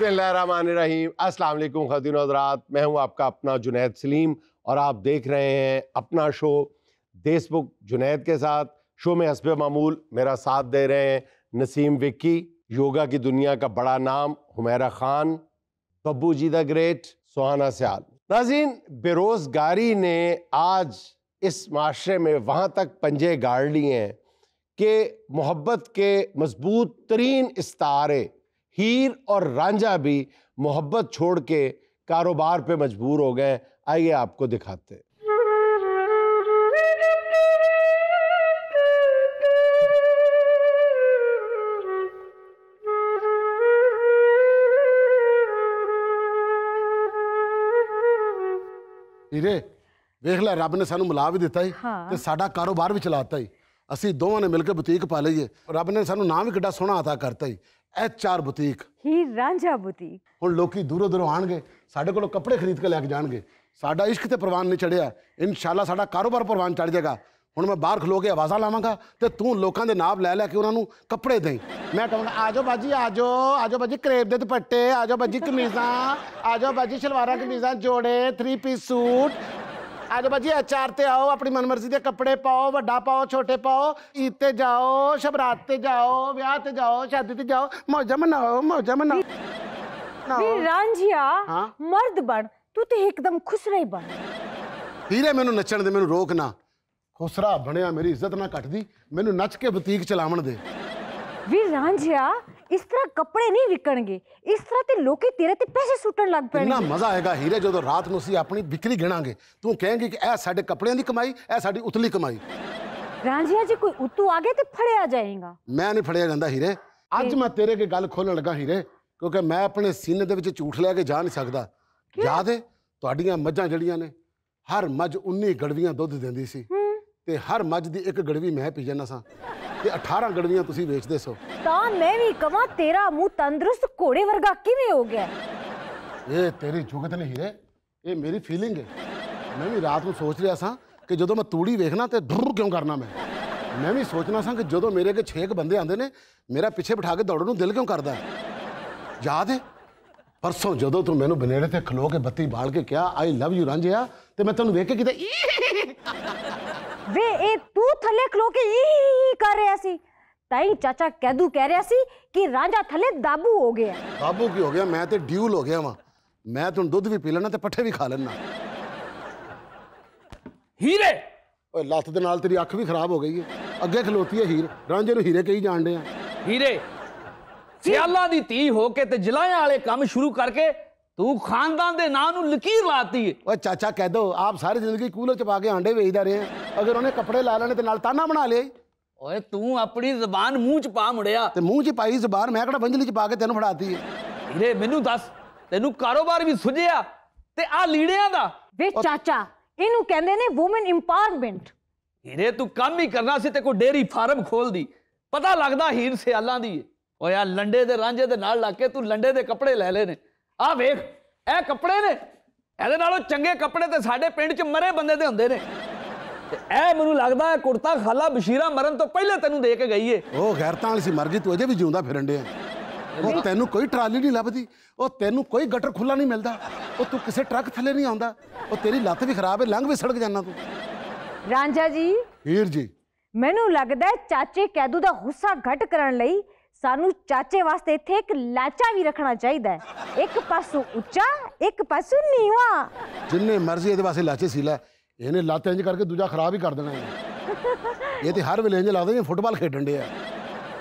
बसमीम अस्सलाम ख़दीन हजरात मैं हूं आपका अपना जुनेद सलीम और आप देख रहे हैं अपना शो देशबुक जुनेद के साथ शो में हसब मामूल मेरा साथ दे रहे हैं नसीम विक्की योगा की दुनिया का बड़ा नाम हुमेरा ख़ान बब्बू जी द ग्रेट सुहाना सयाल नाजीन बेरोज़गारी ने आज इस माशरे में वहाँ तक पंजे गाड़ लिए हैं कि मोहब्बत के मजबूत तरीन इस्तारे हीर और रांझा भी मोहब्बत छोड़ के कारोबार पे मजबूर हो गए आइए आपको दिखाते हीरे देख ला रब ने सू मिला भी दिता है हाँ। साडा कारोबार भी चलाता है ਅਸੀਂ ਦੋਵਾਂ ਨੇ ਮਿਲ ਕੇ ਬੁਟੀਕ ਪਾ ਲਈਏ ਰੱਬ ਨੇ ਸਾਨੂੰ ਨਾਮ ਵੀ ਕਿੱਡਾ ਸੋਹਣਾ عطا ਕਰਤਾ ਹੀ ਐਚਆਰ ਬੁਟੀਕ ਹੀ ਰਾਂਝਾ ਬੁਟੀਕ ਹੁਣ ਲੋਕੀ ਦੂਰੋਂ ਦੂਰੋਂ ਆਣਗੇ ਸਾਡੇ ਕੋਲੋਂ ਕੱਪੜੇ ਖਰੀਦ ਕੇ ਲੈ ਕੇ ਜਾਣਗੇ ਸਾਡਾ ਇਸ਼ਕ ਤੇ ਪ੍ਰਵਾਨ ਨਹੀਂ ਚੜਿਆ ਇਨਸ਼ਾਅੱਲਾ ਸਾਡਾ ਕਾਰੋਬਾਰ ਪ੍ਰਵਾਨ ਚੜ ਜਾਏਗਾ ਹੁਣ ਮੈਂ ਬਾਹਰ ਖਲੋ ਕੇ ਆਵਾਜ਼ਾਂ ਲਾਵਾਂਗਾ ਤੇ ਤੂੰ ਲੋਕਾਂ ਦੇ ਨਾਮ ਲੈ ਲੈ ਕੇ ਉਹਨਾਂ ਨੂੰ ਕੱਪੜੇ ਦੇਈ ਮੈਂ ਕਹਾਂਗਾ ਆਜੋ ਬਾਜੀ ਆਜੋ ਆਜੋ ਬਾਜੀ ਕਰੇਪ ਦੇ ਦੁਪੱਟੇ ਆਜੋ ਬਾਜੀ ਕਮੀਜ਼ਾਂ ਆਜੋ ਬਾਜੀ ਸ਼ਲਵਾਰਾਂ ਕਮੀਜ਼ਾਂ ਜੋੜੇ 3 ਪੀਸ ਸੂਟ आज बजी अचार से आओ अपनी मनमर्जी के कपड़े पाओ व्डा पाओ छोटे पाओ ईद से जाओ शबरात से जाओ ब्याह से जाओ शादी से जाओ मौजा मनाओ मौजा मनाओ रांझिया मर्द बन तू तो एकदम खुश रही बन हीरे मैं नचण दे मैं रोक ना खुसरा बनया मेरी इज्जत ना कट दी मैनू नच के बतीक चलावन दे ਵੀ ਰਾਂਝਿਆ ਇਸ ਤਰ੍ਹਾਂ ਕੱਪੜੇ ਨਹੀਂ ਵਿਕਣਗੇ ਇਸ ਤਰ੍ਹਾਂ ਤੇ ਲੋਕੀ ਤੇਰੇ ਤੇ ਪੈਸੇ ਸੁੱਟਣ ਲੱਗ ਪੈਣਗੇ ਇੰਨਾ ਮਜ਼ਾ ਆਏਗਾ ਹੀਰੇ ਜਦੋਂ ਰਾਤ ਨੂੰ ਅਸੀਂ ਆਪਣੀ ਵਿਕਰੀ ਗਿਣਾਂਗੇ ਤੂੰ ਕਹੇਂਗੀ ਕਿ ਇਹ ਸਾਡੇ ਕੱਪੜਿਆਂ ਦੀ ਕਮਾਈ ਇਹ ਸਾਡੀ ਉਤਲੀ ਕਮਾਈ ਰਾਂਝਿਆ ਜੀ ਕੋਈ ਉਤੂ ਆ ਗਿਆ ਤੇ ਫੜਿਆ ਜਾਏਗਾ ਮੈਂ ਨਹੀਂ ਫੜਿਆ ਜਾਂਦਾ ਹੀਰੇ ਅੱਜ ਮੈਂ ਤੇਰੇ ਕੇ ਗੱਲ ਖੋਲਣ ਲੱਗਾ ਹੀਰੇ ਕਿਉਂਕਿ ਮੈਂ ਆਪਣੇ ਸੀਨੇ ਦੇ ਵਿੱਚ ਝੂਠ ਲੈ ਕੇ ਜਾ ਨਹੀਂ ਸਕਦਾ ਯਾਦ ਹੈ ਤੁਹਾਡੀਆਂ ਮੱਝਾਂ ਜਿਹੜੀਆਂ ਨੇ ਹਰ ਮੱਝ 19 ਗੜਵੀਆਂ ਦੁੱਧ ਦਿੰਦੀ ਸੀ ਤੇ ਹਰ ਮੱਝ ਦੀ ਇੱਕ ਗੜਵੀ ਮੈਂ ਪੀ ਜਾਂਦਾ ਸਾਂ ਕਿ 18 ਗੜਵੀਆਂ ਤੁਸੀਂ ਵੇਚਦੇ ਸੋ ਤਾਂ ਮੈਂ ਵੀ ਕਵਾਂ ਤੇਰਾ ਮੂੰਹ ਤੰਦਰੁਸਤ ਘੋੜੇ ਵਰਗਾ ਕਿਵੇਂ ਹੋ ਗਿਆ ਇਹ ਤੇਰੀ ਜੁਗਤ ਨਹੀਂ ਹੀਰੇ ਇਹ ਮੇਰੀ ਫੀਲਿੰਗ ਹੈ ਮੈਂ ਵੀ ਰਾਤ ਨੂੰ ਸੋਚ ਰਿਹਾ ਸਾਂ ਕਿ ਜਦੋਂ ਮੈਂ ਤੂੜੀ ਵੇਖਣਾ ਤੇ ਡਰ ਕਿਉਂ ਕਰਨਾ ਮੈਂ ਮੈਂ ਵੀ ਸੋਚਣਾ ਸਾਂ ਕਿ ਜਦੋਂ ਮੇਰੇ ਅੱਗੇ 6 ਬੰਦੇ ਆਂਦੇ ਨੇ ਮੇਰਾ ਪਿੱਛੇ ਬਿਠਾ ਕੇ ਦੌੜਨ ਨੂੰ ਦਿਲ ਕਿਉਂ ਕਰਦਾ ਯਾਦ ਹੈ ਪਰਸੋਂ ਜਦੋਂ ਤੂੰ ਮੈਨੂੰ ਬਨੇੜੇ ਤੇ ਖਲੋ ਕੇ ਬੱਤੀ ਬਾਲ ਕੇ ਕਿਹਾ ਆਈ ਲਵ ਯੂ ਰਾਂਝਿਆ ਤੇ ਮੈਂ ਤੈਨੂੰ ਵੇਖ ਕੇ ਕਿਤੇ वे एक तू थले खलो के ई कर रहा सी ताई चाचा कैदू कह रहा सी कि राजा थले दाबू हो गया दाबू की हो गया मैं तो ड्यूल हो गया वहां मैं तो दूध भी पी लेना ते पट्ठे भी खा लेना हीरे ओए लत दे नाल तेरी अख भी खराब हो गई है अगे ਖਲੋਤੀ है ਹੀਰ रांझे ਨੂੰ ਹੀਰੇ ਕਹੀ ਜਾਣਦੇ ਆ ਹੀਰੇ ਸਿਆਲਾਂ ਦੀ ਧੀ ਹੋ ਕੇ ਤੇ ਜਲਾਇਆਂ ਵਾਲੇ ਕੰਮ ਸ਼ੁਰੂ ਤੂੰ ਖਾਨਦਾਨ ਦੇ ਨਾਂ ਨੂੰ ਲਕੀਰ ਲਾਤੀ ਏ ਓ ਚਾਚਾ ਕਹਿ ਦੋ ਆਪ ਸਾਰੀ ਜ਼ਿੰਦਗੀ ਕੂਲਰ ਚ ਪਾ ਕੇ ਆਂਡੇ ਵੇਚਦਾ ਰਹੇ ਅਗਰ ਉਹਨੇ ਕੱਪੜੇ ਲਾ ਲੈਣੇ ਤੇ ਨਾਲ ਤਾਨਾ ਬਣਾ ਲਿਆ ਓਏ ਤੂੰ ਆਪਣੀ ਜ਼ਬਾਨ ਮੂੰਹ ਚ ਪਾ ਮੁੜਿਆ ਤੇ ਮੂੰਹ ਚ ਪਾਈ ਜ਼ਬਾਨ ਮੈਂ ਕਿਹੜਾ ਬੰਜਲੀ ਚ ਪਾ ਕੇ ਤੈਨੂੰ ਫੜਾਤੀ ਏ ਵੀਰੇ ਮੈਨੂੰ ਦੱਸ ਤੈਨੂੰ ਕਾਰੋਬਾਰ ਵੀ ਸੁਝਿਆ ਤੇ ਆ ਲੀੜਿਆਂ ਦਾ ਵੇ ਚਾਚਾ ਇਹਨੂੰ ਕਹਿੰਦੇ ਨੇ ਔਮਨ ਇੰਪਾਵਰਮੈਂਟ ਵੀਰੇ ਤੂੰ ਕੰਮ ਹੀ ਕਰਨਾ ਸੀ ਤੇ ਕੋਈ ਡੇਰੀ ਫਾਰਮ ਖੋਲਦੀ ਪਤਾ ਲੱਗਦਾ ਹੀਰ ਸਿਆਲਾਂ ਦੀ ਓਏ ਆ ਲੰਡੇ ਦੇ ਰਾਂਝੇ ਦੇ ਨਾਲ ਲਾ ਕੇ ਤੂੰ ਲੰਡੇ ਦੇ ਕੱਪੜੇ ਲੈ ਲੈਨੇ ਆ ਵੇਖ ਇਹ ਕੱਪੜੇ ਨੇ ਇਹਦੇ ਨਾਲੋਂ ਚੰਗੇ ਕੱਪੜੇ ਤੇ ਸਾਡੇ ਪਿੰਡ 'ਚ ਮਰੇ ਬੰਦੇ ਦੇ ਹੁੰਦੇ ਨੇ ਤੇ ਇਹ ਮੈਨੂੰ ਲੱਗਦਾ ਹੈ ਕੁੜਤਾ ਖਾਲਾ ਬਸ਼ੀਰਾ ਮਰਨ ਤੋਂ ਪਹਿਲੇ ਤੈਨੂੰ ਦੇ ਕੇ ਗਈ ਏ ਉਹ ਗੈਰਤਾਂ ਵਾਲੀ ਸੀ ਮਰਜੀ ਤੂੰ ਅਜੇ ਵੀ ਜਿਉਂਦਾ ਫਿਰਨ ਡਿਆ ਉਹ ਤੈਨੂੰ ਕੋਈ ਟਰਾਲੀ ਨਹੀਂ ਲੱਭਦੀ ਉਹ ਤੈਨੂੰ ਕੋਈ ਗਟਰ ਖੁੱਲਾ ਨਹੀਂ ਮਿਲਦਾ ਉਹ ਤੂੰ ਕਿਸੇ ਟਰੱਕ ਥੱਲੇ ਨਹੀਂ ਆਉਂਦਾ ਉਹ ਤੇਰੀ ਲੱਤ ਵੀ ਖਰਾਬ ਹੈ ਲੰਘ ਵੀ ਸੜਕ ਜਾਣਾ ਤੂੰ ਰਾਂਝਾ ਜੀ ਹੀਰ ਜੀ ਮੈਨੂੰ ਲੱਗਦਾ ਚਾਚੇ ਕੈਦੂ ਦਾ ਗੁੱਸਾ ਘਟ ਕਰਨ ਲਈ ਸਾਨੂੰ ਚਾਚੇ ਵਾਸਤੇ ਇੱਥੇ ਇੱਕ ਲਾਚਾ ਵੀ ਰੱਖਣਾ ਚਾਹੀਦਾ ਹੈ ਇੱਕ ਪਾਸੋਂ ਉੱਚਾ ਇੱਕ ਪਾਸੋਂ ਨੀਵਾ ਜਿੰਨੇ ਮਰਜ਼ੀ ਇਹਦੇ ਵਾਸਤੇ ਲਾਚੇ ਸੀਲਾ ਇਹਨੇ ਲਾਤੇ ਇੰਜ ਕਰਕੇ ਦੂਜਾ ਖਰਾਬ ਹੀ ਕਰ ਦੇਣਾ ਇਹ ਤੇ ਹਰ ਵੇਲੇ ਇੰਜ ਲੱਗਦਾ ਜਿਵੇਂ ਫੁੱਟਬਾਲ ਖੇਡਣ ਦੇ ਆ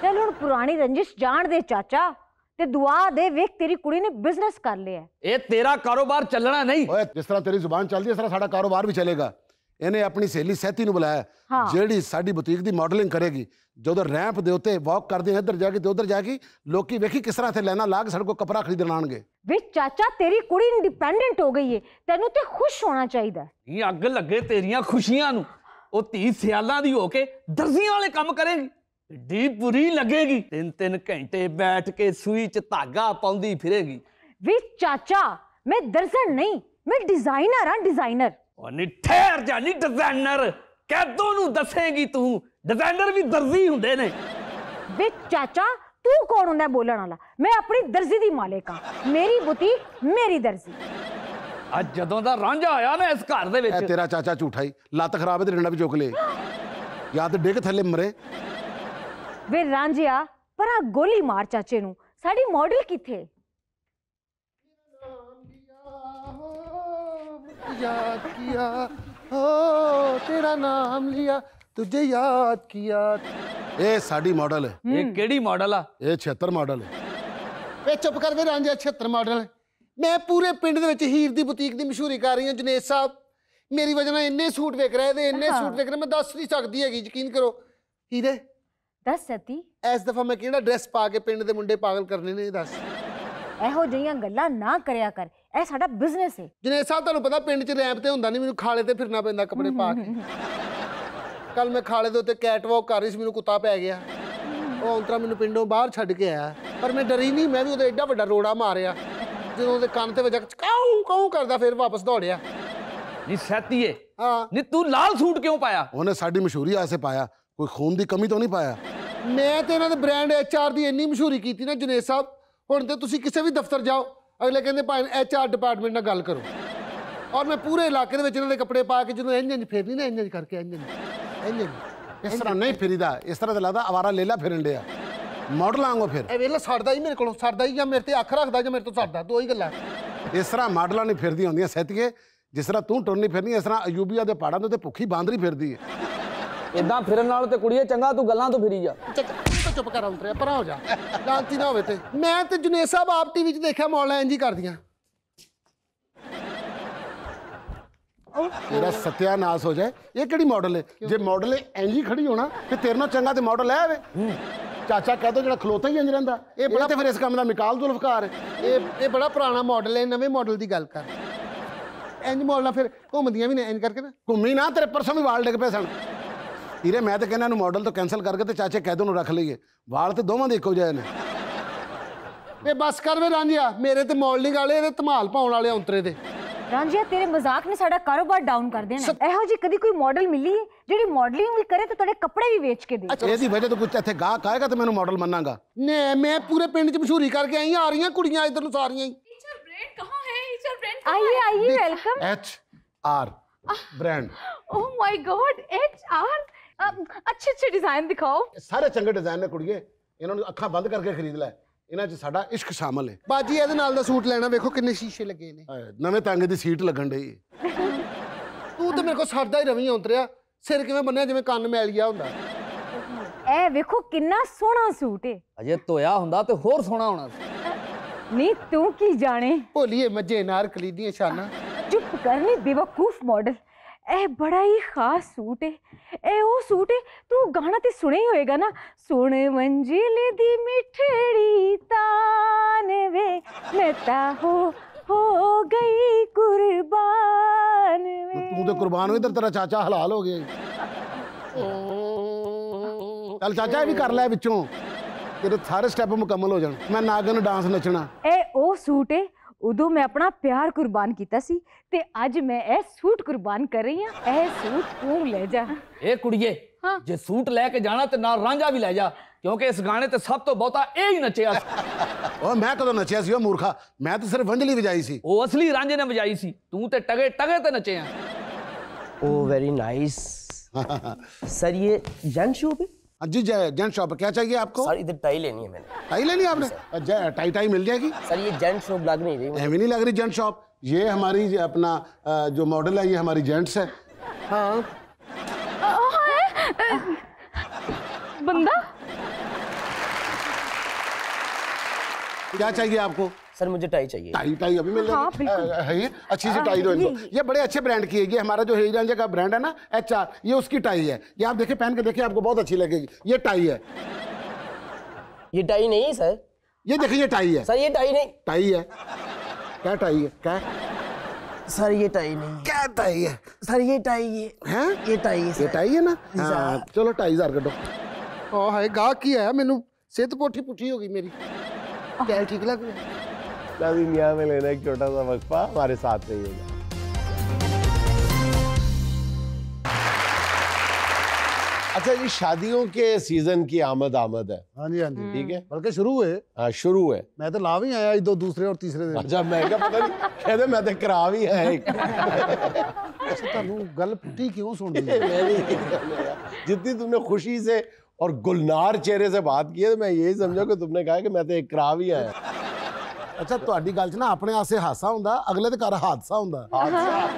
ਚਲ ਹੁਣ ਪੁਰਾਣੀ ਰੰਜਿਸ਼ ਜਾਣ ਦੇ ਚਾਚਾ ਤੇ ਦੁਆ ਦੇ ਵੇਖ ਤੇਰੀ ਕੁੜੀ ਨੇ ਬਿਜ਼ਨਸ ਕਰ ਲਿਆ ਇਹ ਤੇਰਾ ਕਾਰੋਬਾਰ ਚੱਲਣਾ ਨਹੀਂ ਓਏ ਜਿਸ ਤਰ੍ਹਾਂ ਤੇਰੀ ਜ਼ੁਬਾਨ ਚੱਲਦੀ ਹੈ ਸਾਰਾ ਸਾਡਾ ਕਾਰੋਬਾਰ ਵੀ ਚੱਲੇਗਾ ਇਹਨੇ ਆਪਣੀ ਸਹੇਲੀ ਸੈਤੀ ਨੂੰ ਬੁਲਾਇਆ ਜਿਹੜੀ ਸਾਡੀ ਬੁਟੀਕ ਦੀ ਮਾਡਲਿੰਗ ਕਰੇਗੀ ਜਦੋਂ ਰੈਂਪ ਦੇ ਉੱਤੇ ਵਾਕ ਕਰਦੇ ਇੱਧਰ ਜਾ ਕੇ ਤੇ ਉੱਧਰ ਜਾ ਕੇ ਲੋਕੀ ਵੇਖੀ ਕਿਸ ਤਰ੍ਹਾਂ ਤੇ ਲੈਣਾ ਲਾਗ ਕੇ ਕੋ ਕਪੜਾ ਖਰੀਦਣ ਆਣਗੇ ਵੇ ਚਾਚਾ ਤੇਰੀ ਕੁੜੀ ਇੰਡੀਪੈਂਡੈਂਟ ਹੋ ਗਈ ਏ ਤੈਨੂੰ ਤੇ ਖੁਸ਼ ਹੋਣਾ ਚਾਹੀਦਾ ਈ ਅੱਗ ਲੱਗੇ ਤੇਰੀਆਂ ਖੁਸ਼ੀਆਂ ਨੂੰ ਉਹ ਧੀ ਸਿਆਲਾਂ ਦੀ ਹੋ ਕੇ ਦਰਜ਼ੀਆਂ ਵਾਲੇ ਕੰਮ ਕਰੇਗੀ ਢੀ ਪੂਰੀ ਲੱਗੇਗੀ ਤਿੰਨ ਤਿੰਨ ਘੰਟੇ ਬੈਠ ਕੇ ਸੂਈ 'ਚ ਧਾਗਾ ਪਾਉਂਦੀ ਫਿਰੇਗੀ ਵੀ ਚਾਚਾ ਮੈਂ ਦਰਜ਼ਨ ਨਹੀਂ ਮੈਂ ਡਿਜ਼ਾਈਨਰ ਆ ਡਿਜ਼ਾਈਨਰ ਉਹਨੇ ਠਹਿਰ ਜਾ ਨਹੀਂ ਡਿਜ਼ਾਈਨਰ ਕਹਿ ਦੋਨੂੰ ਦੱਸੇਗੀ ਤੂੰ ਡਿਜ਼ਾਈਨਰ ਵੀ ਦਰਜ਼ੀ ਹੁੰਦੇ ਨੇ ਵੇ ਚਾਚਾ ਤੂੰ ਕੌਣ ਹੁੰਦਾ ਬੋਲਣ ਵਾਲਾ ਮੈਂ ਆਪਣੀ ਦਰਜ਼ੀ ਦੀ ਮਾਲਕ ਆ ਮੇਰੀ ਬੁਟੀਕ ਮੇਰੀ ਦਰਜ਼ੀ ਅੱਜ ਜਦੋਂ ਦਾ ਰਾਂਝਾ ਆਇਆ ਨਾ ਇਸ ਘਰ ਦੇ ਵਿੱਚ ਇਹ ਤੇਰਾ ਚਾਚਾ ਝੂਠਾ ਹੀ ਲੱਤ ਖਰਾਬ ਹੈ ਤੇ ਡੰਡਾ ਵੀ ਚੁੱਕ ਲੇ ਜਾਂ ਤੇ ਡਿੱਗ ਥੱਲੇ ਮਰੇ ਵੇ ਰਾਂਝਿਆ ਪਰਾਂ ਗੋਲੀ ਮਾਰ ਚਾਚੇ ਨੂੰ ਸਾਡੀ ਮਾਡਲ ਕਿੱਥੇ याद किया ओ तेरा नाम लिया तुझे याद किया ਇਹ ਸਾਡੀ ਮਾਡਲ ਹੈ ਇਹ ਕਿਹੜੀ ਮਾਡਲ ਆ ਇਹ 76 ਮਾਡਲ ਹੈ ਵੇ ਚੁੱਪ ਕਰ ਵੇ ਰਾਂਝਾ 76 ਮਾਡਲ ਮੈਂ ਪੂਰੇ ਪਿੰਡ ਦੇ ਵਿੱਚ ਹੀਰ ਦੀ ਬੁਟੀਕ ਦੀ ਮਸ਼ਹੂਰੀ ਕਰ ਰਹੀ ਹਾਂ ਜਨੇਸ਼ ਸਾਹਿਬ ਮੇਰੀ ਵਜ੍ਹਾ ਨਾਲ ਇੰਨੇ ਸੂਟ ਵੇਖ ਰਹੇ ਤੇ ਇੰਨੇ ਸੂਟ ਵੇਖ ਰਹੇ ਮੈਂ ਦੱਸ ਨਹੀਂ ਸਕਦੀ ਹੈਗੀ ਯਕੀਨ ਕਰੋ ਹੀਰੇ ਦੱਸ ਸਤੀ ਇਸ ਦਫਾ ਮੈਂ ਕਿਹੜਾ ਡਰੈਸ ਪਾ ਕੇ ਪਿੰਡ ਦੇ ਮੁੰਡੇ ਪਾਗਲ ਕਰਨੇ ਨੇ ਦੱਸ ਇਹੋ ਜਿਹੀਆਂ ਗੱਲਾਂ ਨਾ ਕਰਿਆ ਕਰ ਇਹ ਸਾਡਾ ਬਿਜ਼ਨਸ ਹੈ ਜਨੇ ਸਾਹਿਬ ਤੁਹਾਨੂੰ ਪਤਾ ਪਿੰਡ 'ਚ ਰੈਂਪ ਤੇ ਹੁੰਦਾ ਨਹੀਂ ਮੈਨੂੰ ਖਾਲੇ ਤੇ ਫਿਰਨਾ ਪੈਂਦਾ ਕੱਪੜੇ ਪਾ ਕੇ ਕੱਲ ਮੈਂ ਖਾਲੇ ਦੇ ਉੱਤੇ ਕੈਟਵਾਕ ਕਰ ਰਹੀ ਸੀ ਮੈਨੂੰ ਕੁੱਤਾ ਪੈ ਗਿਆ ਉਹ ਉਂਤਰਾ ਮੈਨੂੰ ਪਿੰਡੋਂ ਬਾਹਰ ਛੱਡ ਕੇ ਆਇਆ ਪਰ ਮੈਂ ਡਰੀ ਨਹੀਂ ਮੈਂ ਵੀ ਉਹਦੇ ਐਡਾ ਵੱਡਾ ਰੋੜਾ ਮਾਰਿਆ ਜਦੋਂ ਉਹਦੇ ਕੰਨ ਤੇ ਵਜਾ ਕਾਉ ਕਾਉ ਕਰਦਾ ਫਿਰ ਵਾਪਸ ਦੌੜਿਆ ਨਹੀਂ ਸੈਤੀਏ ਹਾਂ ਨਹੀਂ ਤੂੰ ਲਾਲ ਸੂਟ ਕਿਉਂ ਪਾਇਆ ਉਹਨੇ ਸਾਡੀ ਮਸ਼ਹੂਰੀ ਆਸੇ ਪਾਇਆ ਕੋਈ ਖੂਨ ਦੀ ਕਮੀ ਤਾਂ ਨਹੀਂ ਪਾਇਆ ਮੈਂ ਤੇ ਇਹਨਾਂ ਦੇ ਬ੍ਰਾਂਡ ਐਚਆਰ ਦੀ ਇੰਨੀ ਮਸ਼ਹੂਰੀ ਕੀਤੀ ਨਾ ਜਨੇਸ਼ ਸਾਹਿਬ ਹੁਣ ਤੇ ਤੁਸੀਂ ਕਿਸੇ ਵੀ ਦਫ਼ਤਰ ਜਾਓ ਅਗਲੇ ਕਹਿੰਦੇ ਭਾਈ ਐਚਆਰ ਡਿਪਾਰਟਮੈਂਟ ਨਾਲ ਗੱਲ ਕਰੋ ਔਰ ਮੈਂ ਪੂਰੇ ਇਲਾਕੇ ਦੇ ਵਿੱਚ ਇਹਨਾਂ ਦੇ ਕੱਪੜੇ ਪਾ ਕੇ ਜਦੋਂ ਇੰਜ ਇੰਜ ਫੇਰਨੀ ਨਾ ਇੰਜ ਇੰਜ ਕਰਕੇ ਇੰਜ ਇੰਜ ਇਸ ਤਰ੍ਹਾਂ ਨਹੀਂ ਫੇਰੀਦਾ ਇਸ ਤਰ੍ਹਾਂ ਤਾਂ ਲੱਗਦਾ ਆਵਾਰਾ ਲੇਲਾ ਫਿਰਨ ਡਿਆ ਮਾਡਲ ਆਂਗੋ ਫਿਰ ਇਹ ਵੇਲੇ ਸੜਦਾ ਹੀ ਮੇਰੇ ਕੋਲੋਂ ਸੜਦਾ ਹੀ ਜਾਂ ਮੇਰੇ ਤੇ ਅੱਖ ਰੱਖਦਾ ਜਾਂ ਮੇਰੇ ਤੋਂ ਸੜਦਾ ਦੋ ਹੀ ਗੱਲਾਂ ਇਸ ਤਰ੍ਹਾਂ ਮਾਡਲਾਂ ਨਹੀਂ ਫਿਰਦੀਆਂ ਹੁੰਦੀਆਂ ਸਹਿਤੀਏ ਜਿਸ ਤਰ੍ਹਾਂ ਤੂੰ ਟੁਰਨੀ ਫਿਰਨੀ ਇਸ ਤਰ੍ਹਾਂ ਅਯੂਬੀਆ ਦੇ ਪਹਾੜਾਂ ਦੇ ਉੱਤੇ ਭੁੱਖੀ ਬਾਂਦਰੀ ਫਿਰਦੀ ਹੈ ਇਦਾਂ ਫਿਰਨ ਨਾਲ ਤੇ ਕੁੜੀਏ ਚੰਗਾ ਤੂੰ ਗੱਲਾਂ ਤੋਂ ਫਿਰੀ ਜਾ ਤੂੰ ਚੁੱਪ ਕਰ ਅੰਤਰੇ ਪਰਾਂ ਹੋ ਜਾ ਗਲਤੀ ਨਾ ਹੋਵੇ ਤੇ ਮੈਂ ਤੇ ਜੁਨੇਦ ਸਾਹਿਬ ਆਪ ਟੀਵੀ 'ਚ ਦੇਖਿਆ ਮੌਲਾ ਇੰਜ ਹੀ ਕਰਦੀਆਂ ਤੇਰਾ ਸਤਿਆਨਾਸ਼ ਹੋ ਜਾਏ ਇਹ ਕਿਹੜੀ ਮਾਡਲ ਹੈ ਜੇ ਮਾਡਲ ਇੰਜ ਹੀ ਖੜੀ ਹੋਣਾ ਤੇ ਤੇਰੇ ਨਾਲ ਚੰਗਾ ਤੇ ਮਾਡਲ ਹੈ ਵੇ ਚਾਚਾ ਕਹ ਦੋ ਜਿਹੜਾ ਖਲੋਤਾ ਹੀ ਇੰਜ ਰਹਿੰਦਾ ਇਹ ਬੜਾ ਤੇ ਫਿਰ ਇਸ ਕੰਮ ਦਾ ਮਿਕਾਲ ਦੁਲਫਕਾਰ ਇਹ ਇਹ ਬੜਾ ਪੁਰਾਣਾ ਮਾਡਲ ਹੈ ਨਵੇਂ ਮਾਡਲ ਦੀ ਗੱਲ ਕਰ ਇੰਜ ਮਾਡਲਾਂ ਫਿਰ ਘੁੰਮਦੀਆਂ ਵੀ ਨੇ ਇੰਜ ਕਰਕੇ ਨਾ ਘੁੰਮੀ ਨਾ ਤੇਰੇ ਪਰਸੋਂ ਵੀ ਵਾਲ ਡਿੱਗ ਪਏ ਸਨ ਹੀਰੇ ਮੈਂ ਤਾਂ ਕਹਿੰਦਾ ਇਹਨੂੰ ਮਾਡਲ ਤੋਂ ਕੈਨਸਲ ਕਰਕੇ ਤੇ ਚਾਚੇ ਕੈਦੋ ਨੂੰ ਰੱਖ ਲਈਏ ਵਾਲ ਤੇ ਦੋਵਾਂ ਦੇ ਇੱਕੋ ਜਿਹੇ ਨੇ ਵੇ ਬਸ ਕਰ ਵੇ ਰਾਂਝਿਆ ਮੇਰੇ ਤੇ ਮਾਡਲਿੰਗ ਵਾਲੇ ਤੇ ਧਮਾਲ ਪਾਉਣ ਵਾਲੇ ਔਂਤਰੇ ਦੇ ਰਾਂਝਿਆ ਤੇਰੇ ਮਜ਼ਾਕ ਨੇ ਸਾਡਾ ਕਾਰੋਬਾਰ ਡਾਊਨ ਕਰ ਦੇਣਾ ਇਹੋ ਜੀ ਕਦੀ ਕੋਈ ਮਾਡਲ ਮਿਲੀ ਜਿਹੜੀ ਮਾਡਲਿੰਗ ਵੀ ਕਰੇ ਤੇ ਤੁਹਾਡੇ ਕੱਪੜੇ ਵੀ ਵੇਚ ਕੇ ਦੇ ਇਹਦੀ ਵਜ੍ਹਾ ਤੋਂ ਕੁਝ ਇੱਥੇ ਗਾਹਕ ਆਏਗਾ ਤੇ ਮੈਨੂੰ ਮਾਡਲ ਮੰਨਾਂਗਾ ਨੇ ਮੈਂ ਪੂਰੇ ਪਿੰਡ 'ਚ ਮਸ਼ਹੂਰੀ ਕਰਕੇ ਆਈ ਆ ਰਹੀਆਂ ਕੁੜੀਆਂ ਇਧਰ ਨੂੰ ਸਾਰੀਆਂ ਹੀ ਟੀਚਰ ਬ੍ਰੈਂਡ ਕਹਾਂ ਹੈ ਟੀਚਰ ਬ੍ਰੈਂਡ ਆਈਏ ਆਈਏ welcome H R brand oh my god H R ਅੱਛੇ ਅੱਛੇ ਡਿਜ਼ਾਈਨ ਦਿਖਾਓ ਸਾਰੇ ਚੰਗੇ ਡਿਜ਼ਾਈਨ ਨੇ ਕੁੜੀਏ ਇਹਨਾਂ ਨੂੰ ਅੱਖਾਂ ਬੰਦ ਕਰਕੇ ਖਰੀਦ ਲੈ ਇਹਨਾਂ 'ਚ ਸਾਡਾ ਇਸ਼ਕ ਸ਼ਾਮਲ ਹੈ ਬਾਜੀ ਇਹਦੇ ਨਾਲ ਦਾ ਸੂਟ ਲੈਣਾ ਵੇਖੋ ਕਿੰਨੇ ਸ਼ੀਸ਼ੇ ਲੱਗੇ ਨੇ ਨਵੇਂ ਤਾਂਗੇ ਦੀ ਸੀਟ ਲੱਗਣ ਢਈ ਤੂੰ ਤੇ ਮੇਰੇ ਕੋ ਸਰਦਾ ਹੀ ਰਵੀਂ ਉਤਰਿਆ ਸਿਰ ਕਿਵੇਂ ਬੰਨਿਆ ਜਿਵੇਂ ਕੰਨ ਮੈਲ ਗਿਆ ਹੁੰਦਾ ਐ ਵੇਖੋ ਕਿੰਨਾ ਸੋਹਣਾ ਸੂਟ ਏ ਅਜੇ ਧੋਇਆ ਹੁੰਦਾ ਤੇ ਹੋਰ ਸੋਹਣਾ ਹੋਣਾ ਸੀ ਨਹੀਂ ਤੂੰ ਕੀ ਜਾਣੇ ਭੋਲੀਏ ਮੱਝੇ ਨਾਰ ਕਲੀਦੀਆਂ ਸ਼ਾਨਾ ਚੁੱਪ ਕਰ ਨੀ ਬੇਵਕੂਫ ਮਾਡਲ ਇਹ ਬੜਾ ਹੀ ਖਾਸ ਸੂਟ ਹੈ ਇਹ ਉਹ ਸੂਟ ਹੈ ਤੂੰ ਗਾਣਾ ਤੇ ਸੁਣਿਆ ਹੀ ਹੋਏਗਾ ਨਾ ਸੁਣ ਮੰਜ਼ਿਲ ਦੀ ਮਿਠੜੀ ਤਾਨ ਵੇ ਮੈਂ ਤਾਂ ਹੋ ਹੋ ਗਈ ਕੁਰਬਾਨ ਵੇ ਤੂੰ ਤੇ ਕੁਰਬਾਨ ਹੋਈ ਤੇ ਤੇਰਾ ਚਾਚਾ ਹਲਾਲ ਹੋ ਗਿਆ ਚੱਲ ਚਾਚਾ ਇਹ ਵੀ ਕਰ ਲੈ ਵਿੱਚੋਂ ਤੇਰੇ ਸਾਰੇ ਸਟੈਪ ਮੁਕੰਮਲ ਹੋ ਜਾਣ ਮੈਂ ਨਾਗਨ ਡਾਂਸ ਨੱਚਣਾ ਇਹ ਉਹ ਸੂਟ ਹੈ उदो मैं अपना प्यार कुर्बान किया सी मैं ए सूट कुर्बान कर रही हां ए सूट तू ले जा कुड़िए हां जे सूट लेके जाना ते नाल रांझा भी ले जा क्योंकि इस गाने ते सब तो बहुता ए ही नचया ओ मैं कदों नचया मूर्खा मैं तो सिर्फ वंडली बजाई सी ओ असली रांझे ने बजाई सी तू ते टगे टगे ते नचया ओ वेरी नाइस सर ये जंशू भी जी जय जेंट शॉप क्या चाहिए आपको सर इधर टाई लेनी है मैंने टाई लेनी आपने टाई टाई मिल जाएगी सर ये जेंट शॉप लग नहीं रही हमें नहीं लग रही जेंट शॉप ये हमारी अपना जो मॉडल है ये हमारी जेंट्स है हाँ बंदा क्या चाहिए आपको सर मुझे टाई चाहिए टाई टाई अभी मिल हाँ, अच्छी सी टाई दो इनको हाँ, ये बड़े अच्छे ब्रांड की है ये हमारा जो हेरांजा का ब्रांड है ना एच ये उसकी टाई है ये आप देखे पहन के देखिए आपको बहुत अच्छी लगेगी ये टाई है ये टाई नहीं है सर ये देखिए ये टाई है सर ये टाई नहीं टाई है क्या टाई है क्या सर ये टाई नहीं क्या टाई है सर ये टाई है हैं ये टाई है ये टाई है ना हाँ, चलो टाई जार कटो ओ हाय गा की है मेनू सेहत पोठी पुठी हो गई मेरी हाँ। क्या ठीक लग रहा है ना दुनिया में लेना एक छोटा सा वक्फा हमारे साथ रहिएगा अच्छा जी शादियों के सीजन की आमद आमद है हाँ जी हाँ जी ठीक है बल्कि शुरू है हाँ शुरू है मैं तो ला भी आया दो दूसरे और तीसरे दिन अच्छा मैं क्या पता नहीं कहते मैं तो करा भी है एक अच्छा गल पुटी क्यों सुन रही है जितनी तुमने खुशी से और गुलनार चेहरे से बात की है तो मैं यही समझा कि तुमने कहा कि मैं तो एक करा भी आया ਅੱਛਾ ਤੁਹਾਡੀ ਗੱਲ 'ਚ ਨਾ ਆਪਣੇ ਆਸੇ ਹਾਸਾ ਹੁੰਦਾ ਅਗਲੇ ਦੇ ਘਰ ਹਾਦਸਾ ਹੁੰਦਾ ਹਾਦਸਾ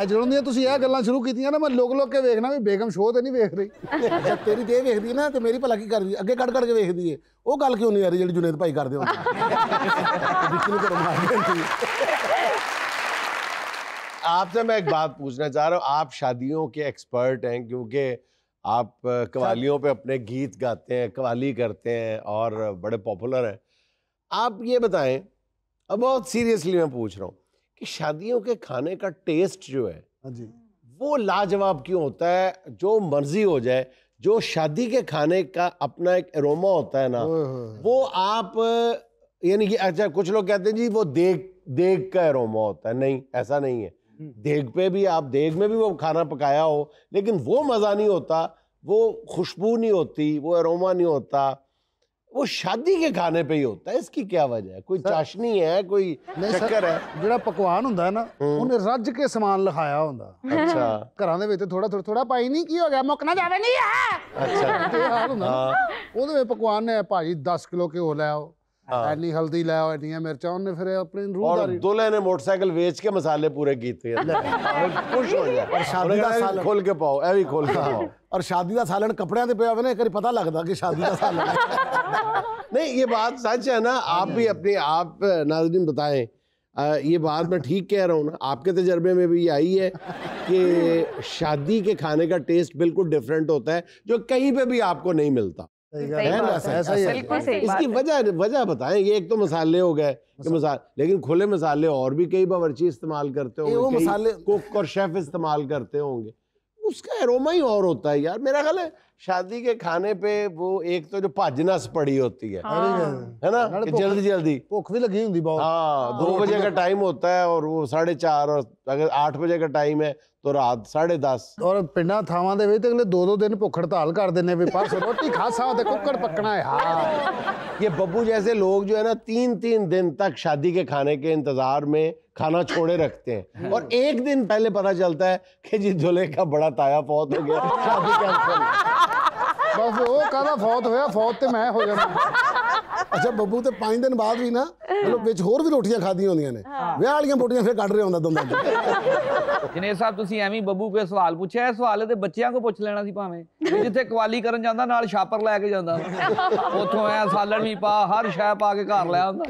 ਇਹ ਜਦੋਂ ਦੀਆਂ ਤੁਸੀਂ ਇਹ ਗੱਲਾਂ ਸ਼ੁਰੂ ਕੀਤੀਆਂ ਨਾ ਮੈਂ ਲੋਕ ਲੋਕ ਕੇ ਵੇਖਣਾ ਵੀ ਬੇਗਮ ਸ਼ੋਅ ਤੇ ਨਹੀਂ ਵੇਖ ਰਹੀ ਜੇ ਤੇਰੀ ਤੇ ਵੇਖਦੀ ਨਾ ਤੇ ਮੇਰੀ ਭਲਾ ਕੀ ਕਰਦੀ ਅੱਗੇ ਕੱਢ ਕੱਢ ਕੇ ਵੇਖਦੀ ਏ ਉਹ ਗੱਲ ਕਿਉਂ ਨਹੀਂ ਆ ਰਹੀ ਜਿਹੜੀ ਜੁਨੇਦ ਭਾਈ ਕਰਦੇ ਹੋ ਵਿੱਚ ਨੂੰ ਕਰਵਾ ਦਿੰਦੀ आपसे मैं एक बात पूछना चाह रहा हूँ आप शादियों के एक्सपर्ट हैं क्योंकि आप कवालियों पे अपने गीत गाते हैं कवाली करते हैं और बड़े पॉपुलर हैं आप ये बताएं अब बहुत सीरियसली मैं पूछ रहा हूँ कि शादियों के खाने का टेस्ट जो है हाँ जी वो लाजवाब क्यों होता है जो मर्जी हो जाए जो शादी के खाने का अपना एक एरोमा होता है ना वो आप यानी कि अच्छा कुछ लोग कहते हैं जी वो देग देग का एरोमा होता है नहीं ऐसा नहीं है हम्म। देख पे भी आप देग में भी वो खाना पकाया हो लेकिन वो मज़ा नहीं होता वो खुशबू नहीं होती वो एरोमा नहीं होता वो शादी के खाने पे ही होता है इसकी क्या वजह है कोई चाशनी है कोई चक्कर है जोड़ा पकवान होंगे ना हम्म। उन्हें रज के समान लिखाया होंगे घर थोड़ा थोड़ा थोड़ा पाई नहीं की हो गया मुकना जावे नहीं है अच्छा हाँ। पकवान ने भाजी दस किलो घ्यो लै ਐਨੀ ਹਲਦੀ ਲੈ ਆਓ ਐਨੀਆਂ ਮਿਰਚਾਂ ਉਹਨੇ ਫਿਰ ਆਪਣੀ ਰੂਹਦਾਰੀ ਔਰ ਦੁਲੇ ਨੇ ਮੋਟਰਸਾਈਕਲ ਵੇਚ ਕੇ ਮਸਾਲੇ ਪੂਰੇ ਕੀਤੇ ਖੁਸ਼ ਹੋ ਗਿਆ ਔਰ ਸ਼ਾਦੀ ਦਾ ਸਾਲ ਖੋਲ ਕੇ ਪਾਓ ਐ ਵੀ ਖੋਲ ਕੇ ਪਾਓ ਔਰ ਸ਼ਾਦੀ ਦਾ ਸਾਲਣ ਕੱਪੜਿਆਂ ਤੇ ਪਿਆ ਹੋਵੇ ਨਾ ਇੱਕ ਵਾਰੀ ਪਤਾ ਲੱਗਦਾ ਕਿ ਸ਼ਾਦੀ ਦਾ ਸਾਲਣ नहीं ये बात सच है ना आप भी अपने आप नाजरीन बताएं आ, ये बात मैं ठीक कह रहा हूँ ना आपके तजर्बे में भी आई है कि शादी के खाने का टेस्ट बिल्कुल डिफरेंट होता है जो कहीं पे भी आपको नहीं मिलता तो इसकी वजह वजह बताएं ये एक तो मसाले हो गए मसाले लेकिन खुले मसाले और भी कई बावरची इस्तेमाल करते होंगे मसाले कुक और शेफ इस्तेमाल करते होंगे उसका एरोमा ही और होता है यार मेरा ख्याल है शादी के खाने पे वो एक तो जो भाजनस पड़ी होती है हाँ। है ना कि जल्दी जल्दी भूख भी लगी होती बहुत हाँ दो हाँ, बजे का तो- टाइम होता है और वो साढ़े चार और अगर आठ बजे का टाइम है तो रात साढ़े दस और ਥਾਵਾਂ ਦੇ अगले दो दो दिन भुख हड़ताल कर देने ਨੇ ਵੀ ਪਰ ਰੋਟੀ ਖਾ ਸਾਹ ਤੇ ਕੁੱਕੜ ਪੱਕਣਾ ये बब्बू जैसे लोग जो है ना तीन तीन दिन तक शादी के खाने के इंतजार में खाना छोड़े रखते हैं और एक दिन पहले पता चलता है कि जी दुल्हे का बड़ा ताया पौत हो गया शादी कैंसिल ਬਸ ਉਹ ਕਹਦਾ ਫੌਤ ਹੋਇਆ ਫੌਤ ਤੇ ਮੈਂ ਹੋ ਜਾਣਾ ਅੱਛਾ ਬੱਬੂ ਤੇ 5 ਦਿਨ ਬਾਅਦ ਵੀ ਨਾ ਮਤਲਬ ਵਿੱਚ ਹੋਰ ਵੀ ਰੋਟੀਆਂ ਖਾਦੀਆਂ ਹੁੰਦੀਆਂ ਨੇ ਵਿਆਹ ਵਾਲੀਆਂ ਬੋਟੀਆਂ ਫਿਰ ਕੱਢ ਰਿਹਾ ਹੁੰਦਾ ਦੰਦਾਂ ਚ ਜਿਨੇ ਸਾਹਿਬ ਤੁਸੀਂ ਐਵੇਂ ਬੱਬੂ ਕੋਈ ਸਵਾਲ ਪੁੱਛਿਆ ਇਹ ਸਵਾਲ ਇਹਦੇ ਬੱਚਿਆਂ ਕੋ ਪੁੱਛ ਲੈਣਾ ਸੀ ਭਾਵੇਂ ਜਿੱਥੇ ਕਵਾਲੀ ਕਰਨ ਜਾਂਦਾ ਨਾਲ ਛਾਪਰ ਲੈ ਕੇ ਜਾਂਦਾ ਉੱਥੋਂ ਐ ਸਾਲਣ ਵੀ ਪਾ ਹਰ ਸ਼ੈ ਪਾ ਕੇ ਘਰ ਲੈ ਆਉਂਦਾ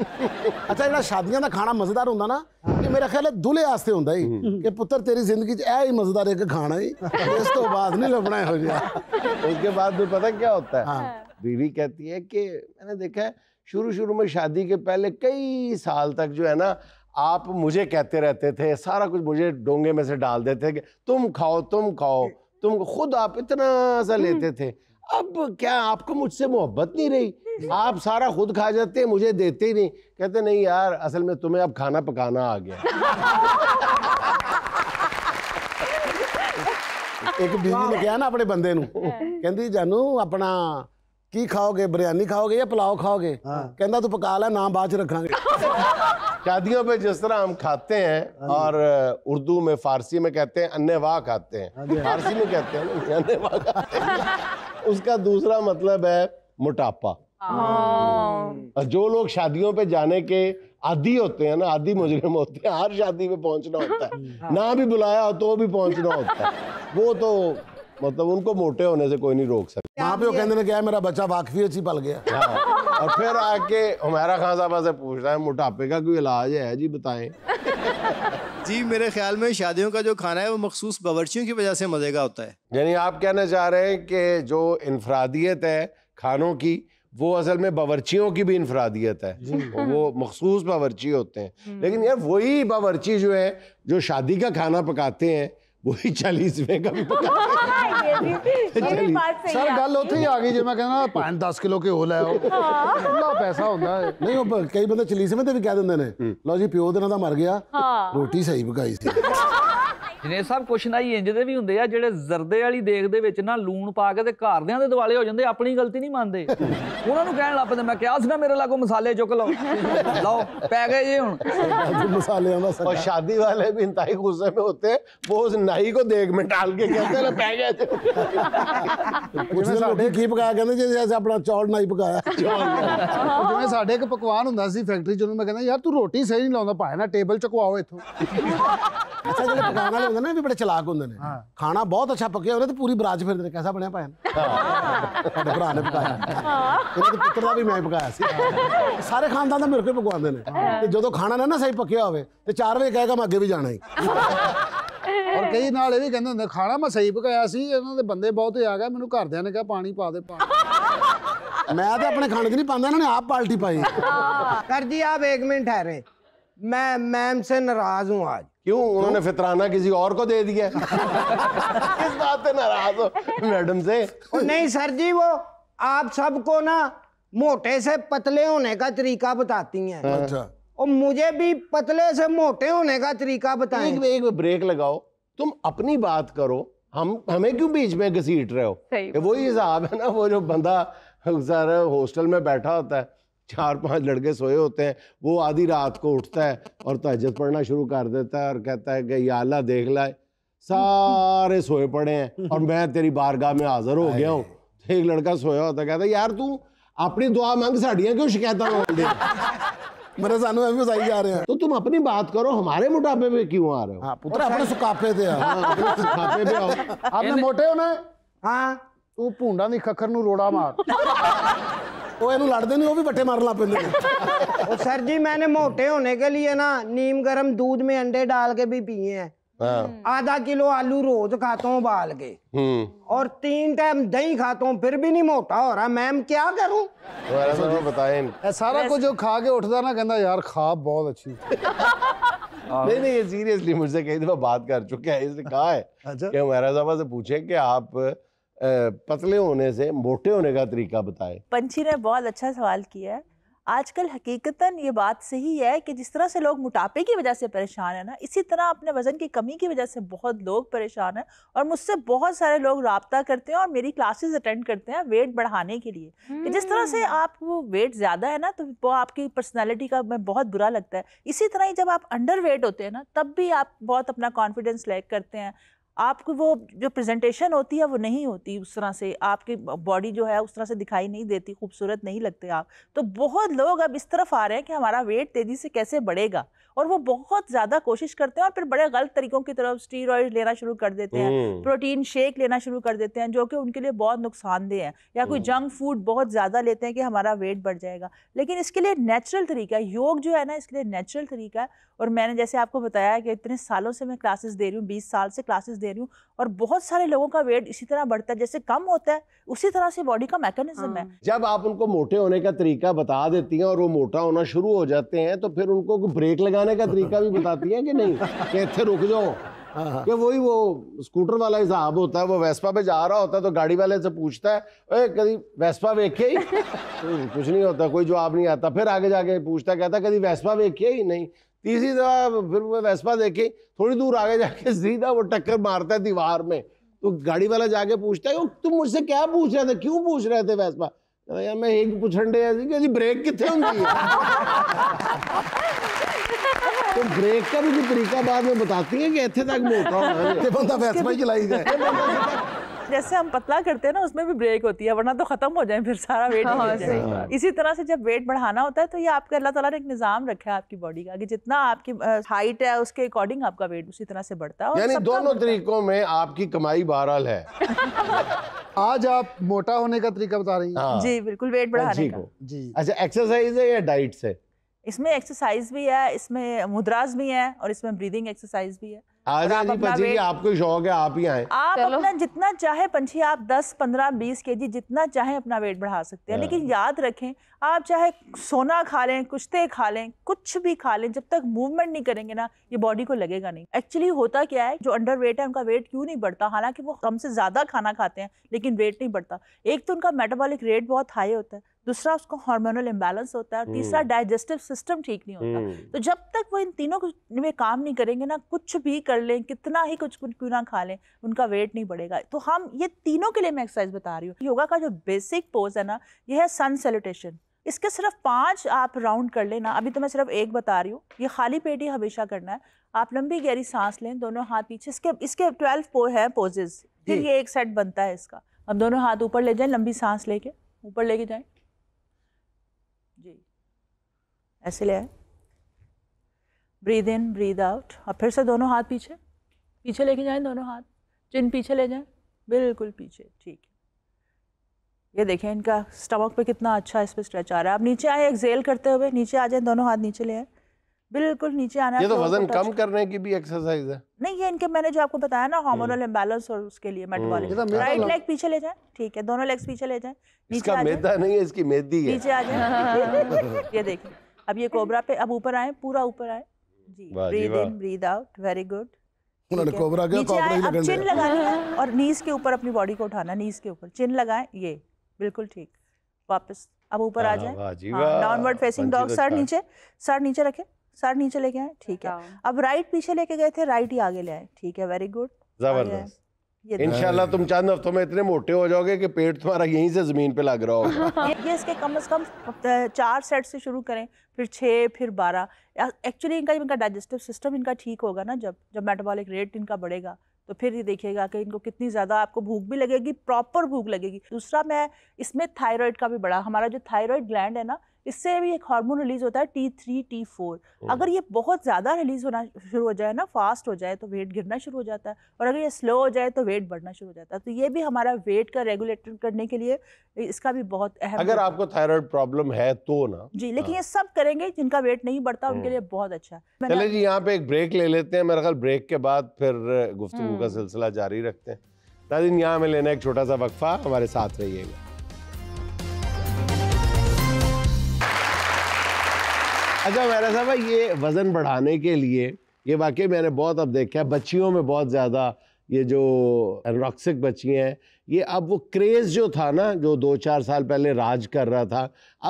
ਅੱਛਾ ਜਿਹੜਾ ਸ਼ਾਦੀਆਂ ਦਾ ਖਾਣਾ ਮਜ਼ੇਦਾਰ ਹੁੰਦਾ ਨਾ ਇਹ ਮੇਰਾ ਖਿਆਲ ਹੈ ਦੁਲੇ ਆਸਤੇ ਹੁੰਦਾ ਹੀ ਕਿ ਪੁੱਤਰ ਤੇਰੀ ਜ਼ਿੰਦਗੀ 'ਚ ਇਹ ਹੀ ਮਜ਼ੇਦਾਰ ਇੱਕ ਖਾਣਾ ਹੀ ਇਸ ਤੋਂ ਬਾਅਦ ਨਹੀਂ ਲੱਭਣਾ ਹੋ ਗਿਆ ਉਸ ਦੇ ਬਾਅਦ पता क्या होता है हाँ। बीवी कहती है कि मैंने देखा है शुरू शुरू में शादी के पहले कई साल तक जो है ना आप मुझे कहते रहते थे सारा कुछ मुझे डोंगे में से डाल देते थे तुम खाओ तुम खाओ तुम खुद आप इतना सा हम्म। लेते थे अब क्या आपको मुझसे मोहब्बत नहीं रही हम्म। आप सारा खुद खा जाते मुझे देते ही नहीं कहते नहीं यार असल में तुम्हें अब खाना पकाना आ गया एक ਬੀਜੀ ने कहा ना अपने बंदे ਨੂੰ ਕਹਿੰਦੀ ਜਾਨੂ ਆਪਣਾ ਕੀ ਖਾਓਗੇ ਬਿਰਿਆਨੀ ਖਾਓਗੇ ਜਾਂ ਪੁਲਾਓ ਖਾਓਗੇ ਕਹਿੰਦਾ तू पका ला नाम बाद ਚ ਰੱਖਾਂਗੇ शादियों में जिस तरह हम खाते हैं और उर्दू में फारसी में कहते हैं अन्य वाह खाते हैं फारसी में कहते हैं अन्य वाह खाते हैं उसका दूसरा मतलब है मोटापा जो लोग शादियों पे जाने के आदि होते हैं ना आदि मुजरिम होते हैं हर शादी में पहुंचना होता है हाँ। ना भी बुलाया हो तो भी पहुंचना होता है वो तो मतलब उनको मोटे होने से कोई नहीं रोक सकता पे वो कहते कहने क्या मेरा बच्चा वाकफी अच्छी पल गया हाँ। और फिर आके हमारा खान साहब से पूछ रहा है मोटापे का कोई इलाज है जी बताएं जी मेरे ख्याल में शादियों का जो खाना है वो मखसूस बावर्चियों की वजह से मज़े का होता है यानी आप कहना चाह रहे हैं कि जो इनफरादियत है खानों की वो असल में बावरचियों की भी इनफरादियत है वो मखसूस बावरची होते हैं हम्म। लेकिन यार वही बावरची जो है जो शादी का खाना पकाते हैं वही चालीसवें का भी पकाते सर गल उ आ गई जो मैं कहना पाँच दस किलो के हो लो लै हाँ। पैसा होता है नहीं वो कई बंदे चालीसवें तो भी कह देंगे हम्म। लो जी प्यो तो दिन मर गया हाँ। रोटी सही पकई सी ਜਿਨੇ ਸਭ ਕੁਛ ਨਾ ਹੀ ਇੰਜ ਦੇ ਵੀ ਹੁੰਦੇ ਆ ਜਿਹੜੇ ਜ਼ਰਦੇ ਵਾਲੀ ਦੇਖ ਦੇ ਵਿੱਚ ਨਾ ਲੂਣ ਪਾ ਕੇ ਤੇ ਘਰਦਿਆਂ ਦੇ ਦਿਵਾਲੇ ਹੋ ਜਾਂਦੇ ਆਪਣੀ ਗਲਤੀ ਨਹੀਂ ਮੰਨਦੇ ਉਹਨਾਂ ਨੂੰ ਕਹਿਣ ਲੱਗ ਪੈਂਦੇ ਮੈਂ ਕਿਹਾ ਸੀ ਨਾ ਮੇਰੇ ਲਾਗੋ ਮਸਾਲੇ ਚੁੱਕ ਲਓ ਲਓ ਪੈ ਗਏ ਜੀ ਹੁਣ ਮਸਾਲਿਆਂ ਦਾ ਸੱਕਾ ਉਹ ਸ਼ਾਦੀ ਵਾਲੇ ਵੀ ਇੰਤਾਈ ਗੁੱਸੇ में ਹੁੰਦੇ हैं वो ਕੋ ਦੇਖ ਮਟਾਲ ਕੇ ਕਹਿੰਦੇ ਲੈ के ਗਏ हैं "लो, ਪੁੱਛਦੇ ਕੀ ਪਕਾਇਆ ਕਹਿੰਦੇ ਜੇ ਅਸੀਂ ਆਪਣਾ ਚੌਲ ਨਹੀਂ ਪਕਾਇਆ ਉਹ ਜਿਵੇਂ ਸਾਡੇ ਇੱਕ ਪਕਵਾਨ ਹੁੰਦਾ ਸੀ ਫੈਕਟਰੀ ਚ ਉਹਨੂੰ ਮੈਂ ਕਹਿੰਦਾ ਯਾਰ ਤੂੰ ਰੋਟੀ ਸਹੀ ਨਹੀਂ ਲਾਉਂਦਾ ਭਾਇਆ ਨਾ ਟੇਬਲ ਚਕਵਾਓ ਇੱਥੋਂ ਅੱਛਾ ਜਿਹੜੇ ਪਕਾਉਣ ਵਾਲੇ ਹੁੰਦਾ ਨੇ ਵੀ ਬੜੇ ਚਲਾਕ ਹੁੰਦੇ ਨੇ ਖਾਣਾ ਬਹੁਤ ਅੱਛਾ ਪੱਕਿਆ ਉਹਨੇ ਤੇ ਪੂਰੀ ਬਰਾਜ ਫਿਰਦੇ ਨੇ ਕਿਹਦਾ ਬਣਿਆ ਪਾਇਆ ਸਾਡੇ ਭਰਾ ਨੇ ਪਕਾਇਆ ਤਾਂ ਪੁੱਤਰ ਦਾ ਵੀ ਮੈਂ ਪਕਾਇਆ ਸੀ ਸਾਰੇ ਖਾਨਦਾਨ ਦਾ ਮੇਰੇ ਕੇ ਪਕਵਾਉਂਦੇ ਨੇ ਤੇ ਜਦੋਂ ਖਾਣਾ ਨਾ ਸਹੀ ਪੱਕਿਆ ਹੋਵੇ ਤੇ 4 ਵਜੇ ਕਹੇਗਾ ਮੈਂ ਅੱਗੇ ਵੀ ਜਾਣਾ ਹੈ ਔਰ ਕਈ ਨਾਲ ਇਹ ਵੀ ਕਹਿੰਦੇ ਹੁੰਦੇ ਖਾਣਾ ਮੈਂ ਸਹੀ ਪਕਾਇਆ ਸੀ ਇਹਨਾਂ ਦੇ ਬੰਦੇ ਬਹੁਤ ਆ ਗਏ ਮੈਨੂੰ ਘਰਦਿਆਂ ਨੇ ਕਿਹਾ ਪਾਣੀ ਪਾ ਦੇ ਪਾਣੀ ਮੈਂ ਤਾਂ ਆਪਣੇ ਖਾਣੇ 'ਚ ਨਹੀਂ ਪਾਉਂਦਾ ਇਹਨਾਂ ਨੇ ਆਪ ਪਾਲਟੀ ਪਾਈ ਕਰ ਜੀ ਆਪ 1 ਮਿੰਟ ਠਹਿਰੇ मैं मैम से नाराज हूँ आज क्यों तो उन्होंने फितराना किसी और को दे दिया किस बात से नाराज हो मैडम से नहीं सर जी वो आप सबको ना मोटे से पतले होने का तरीका बताती हैं हाँ। अच्छा और मुझे भी पतले से मोटे होने का तरीका बताएं एक, एक ब्रेक लगाओ तुम अपनी बात करो हम हमें क्यों बीच में घसीट रहे हो वही हिसाब है ना वो जो बंदा सर हॉस्टल में बैठा होता है चार पांच लड़के सोए होते हैं वो आधी रात को उठता है और तहजत पढ़ना शुरू कर देता है और कहता है कि अल्लाह देख लाए सारे सोए पड़े हैं और मैं तेरी बारगाह में हाजिर हो गया हूँ एक लड़का सोया होता कहता यार तू अपनी दुआ मंग साड़ियाँ क्यों शिकायत मेरे सानू में फसाई जा रहे हैं तो तुम अपनी बात करो हमारे मोटापे पे क्यों आ रहे हो हाँ, पुत्र अपने सुकापे थे हाँ, सुकापे पे आओ आपने मोटे होना है हाँ तू भूडा नहीं खखर नू रोड़ा मार नीम दूध में अंडे डाल के भी पिए हैं आधा किलो आलू रोज खाता हूँ उबाल के और तीन टाइम दही खाता हूँ फिर भी नहीं मोटा हो रहा मैम क्या करूँ सारा कुछ जो खा के उठता ना कहना यार बहुत अच्छी नहीं नहीं ये सीरियसली मुझसे कई दफा बात कर चुके हैं इसने कहा है अच्छा? कि से पूछे कि आप पतले होने से मोटे होने का तरीका बताए पंछी ने बहुत अच्छा सवाल किया है आजकल हकीकतन ये बात सही है कि जिस तरह से लोग मोटापे की वजह से परेशान है ना इसी तरह अपने वज़न की कमी की वजह से बहुत लोग परेशान हैं और मुझसे बहुत सारे लोग रबता करते हैं और मेरी क्लासेस अटेंड करते हैं वेट बढ़ाने के लिए कि जिस तरह से हम्म। आप वो वेट ज़्यादा है ना तो वो आपकी पर्सनैलिटी का मैं बहुत बुरा लगता है इसी तरह ही जब आप अंडर वेट होते हैं ना तब भी आप बहुत अपना कॉन्फिडेंस लैक करते हैं आपको वो जो प्रेजेंटेशन होती है वो नहीं होती उस तरह से आपकी बॉडी जो है उस तरह से दिखाई नहीं देती खूबसूरत नहीं लगते आप तो बहुत लोग अब इस तरफ आ रहे हैं कि हमारा वेट तेज़ी से कैसे बढ़ेगा और वो बहुत ज़्यादा कोशिश करते हैं और फिर बड़े गलत तरीकों की तरफ स्टीरॉयड लेना शुरू कर देते हैं प्रोटीन हम्म। शेक लेना शुरू कर देते हैं जो कि उनके लिए बहुत नुकसानदेह है या कोई जंक हम्म। फूड बहुत ज़्यादा लेते हैं कि हमारा वेट बढ़ जाएगा लेकिन इसके लिए नेचुरल तरीका है योग जो है ना इसके लिए नेचुरल तरीका है और मैंने जैसे आपको बताया कि इतने सालों से मैं क्लासेस दे रही हूँ बीस साल से क्लासेस दे दे रही हूँ और बहुत सारे लोगों का वेट इसी तरह बढ़ता है जैसे कम होता है उसी तरह से बॉडी का मैकेनिज्म है हाँ। जब आप उनको मोटे होने का तरीका बता देती हैं और वो मोटा होना शुरू हो जाते हैं तो फिर उनको ब्रेक लगाने का तरीका भी बताती है कि नहीं कैसे रुक जाओ हाँ। कि वही वो स्कूटर वाला हिसाब होता है वो वेस्पा पे जा रहा होता है तो गाड़ी वाले से पूछता है ए, कभी वेस्पा वेखे ही कुछ नहीं होता कोई जवाब नहीं आता फिर आगे जाके पूछता कहता कभी वेस्पा वेखे ही नहीं तीसरी दफा फिर वो वैसपा देखे थोड़ी दूर आगे जाके सीधा वो टक्कर मारता है दीवार में तो गाड़ी वाला जाके पूछता है तुम मुझसे क्या पूछ रहे थे क्यों पूछ रहे थे वेस्पा यार मैं एक पुछंडे ऐसी ब्रेक कितने होंगी तो ब्रेक का भी तरीका बाद में बताती है कि इतने तक मोटा होना बंदा वैसपा ही चलाई जाए जैसे हम पतला करते हैं ना उसमें भी ब्रेक होती है वरना तो खत्म हो जाए फिर सारा वेट हाँ, हाँ, इसी तरह से जब वेट बढ़ाना होता है तो ये आपके अल्लाह ताला ने एक निज़ाम रखा है आपकी बॉडी का कि जितना आपकी हाइट है उसके अकॉर्डिंग आपका वेट उसी तरह से बढ़ता है यानी दोनों तरीकों में आपकी कमाई बहरहाल है आज आप मोटा होने का तरीका बता रही हैं हाँ। जी बिल्कुल वेट बढ़ाने का जी अच्छा एक्सरसाइज है या डाइट से इसमें एक्सरसाइज भी है इसमें मुद्राज भी है और इसमें ब्रीदिंग एक्सरसाइज भी है आपको शौक है आप ही आए आप अपना जितना चाहे पंछी आप 10 15 20 केजी जितना चाहे अपना वेट बढ़ा सकते हैं हाँ। लेकिन याद रखें आप चाहे सोना खा लें कुश्ते खा लें कुछ भी खा लें जब तक मूवमेंट नहीं करेंगे ना ये बॉडी को लगेगा नहीं एक्चुअली होता क्या है जो अंडर वेट है उनका वेट क्यों नहीं बढ़ता हालांकि वो कम से ज़्यादा खाना खाते हैं लेकिन वेट नहीं बढ़ता एक तो उनका मेटाबॉलिक रेट बहुत हाई होता है दूसरा उसको हार्मोनल इम्बेलेंस होता है और तीसरा डाइजेस्टिव सिस्टम हम्म। ठीक नहीं होता हम्म। तो जब तक वो इन तीनों में काम नहीं करेंगे ना कुछ भी कर लें कितना ही कुछ क्यों ना खा लें उनका वेट नहीं बढ़ेगा तो हम ये तीनों के लिए मैं एक्सरसाइज बता रही हूँ योगा का जो बेसिक पोज है ना ये है सन सेलिटेशन इसके सिर्फ पाँच आप राउंड कर लेना अभी तो मैं सिर्फ एक बता रही हूँ ये खाली पेट ही हमेशा करना है आप लंबी गहरी सांस लें दोनों हाथ पीछे इसके इसके ट्वेल्व पो है पोजेज फिर ये एक सेट बनता है इसका हम दोनों हाथ ऊपर ले जाएं लंबी सांस लेके ऊपर लेके जाएं जी ऐसे ले आए ब्रीद इन ब्रीद आउट और फिर से दोनों हाथ पीछे पीछे लेके जाएं दोनों हाथ चिन पीछे ले जाएं बिल्कुल पीछे ठीक ये देखें इनका स्टमक पे कितना अच्छा इस पर स्ट्रेच आ रहा है आप नीचे आए एक्सेल करते हुए नीचे आ जाए दोनों हाथ नीचे ले आए बिल्कुल नीचे आना ये तो, तो वजन कम करने की भी एक्सरसाइज है नहीं ये इनके मैंने जो आपको बताया ना हार्मोनल इम्बैलेंस और उसके लिए मेटाबॉलिक राइट लेग पीछे ले जाए ठीक है दोनों लेग्स पीछे ले जाए इसका मैदा नहीं है इसकी मेहदी है नीचे आ जाए ये देखिए अब ये कोबरा पे अब ऊपर आए पूरा ऊपर आए जी breathe in breathe out very good cobra गया कोबरा ही लगा है और नीज के ऊपर अपनी बॉडी को उठाना नीज के ऊपर चिन लगाएं ये बिल्कुल ठीक वापस अब ऊपर आ जाए डाउनवर्ड फेसिंग डॉग सर नीचे सर नीचे रखे सर नीचे लेके आए ठीक है हाँ। अब राइट पीछे लेके गए थे राइट ही आगे ले आए ठीक है वेरी गुड जबरदस्त इनशाला तुम चंद हफ्तों में इतने मोटे हो जाओगे कि पेट तुम्हारा यहीं से जमीन पे लग रहा होगा हाँ, ये इसके कम से कम चार सेट से शुरू करें फिर छः फिर बारह एक्चुअली इनका इनका डाइजेस्टिव सिस्टम इनका ठीक होगा ना जब जब मेटाबॉलिक रेट इनका बढ़ेगा तो फिर ये देखिएगा कि इनको कितनी ज़्यादा आपको भूख भी लगेगी प्रॉपर भूख लगेगी दूसरा मैं इसमें थायराइड का भी बड़ा हमारा जो थायराइड ग्लैंड है ना इससे भी एक हार्मोन रिलीज होता है टी थ्री टी फोर अगर ये बहुत ज़्यादा रिलीज होना शुरू हो जाए ना फास्ट हो जाए तो वेट गिरना शुरू हो जाता है और अगर ये स्लो हो जाए तो वेट बढ़ना शुरू हो जाता है तो ये भी हमारा वेट का रेगुलेटर करने के लिए इसका भी बहुत अहम अगर आपको थायराइड प्रॉब्लम है तो ना जी लेकिन हाँ। ये सब करेंगे जिनका वेट नहीं बढ़ता उनके लिए बहुत अच्छा चले जी यहाँ पे एक ब्रेक ले लेते हैं मेरा ख्याल ब्रेक के बाद फिर गुफ्तु का हम्म। सिलसिला जारी रखते हैं नाजिन यहाँ में लेना एक छोटा सा वक्फा हमारे साथ रहिएगा अच्छा मेरा साहब ये वज़न बढ़ाने के लिए ये वाकई मैंने बहुत अब देखा है बच्चियों में बहुत ज़्यादा ये जो एनरॉक्सिक बच्ची हैं ये अब वो क्रेज़ जो था ना जो दो चार साल पहले राज कर रहा था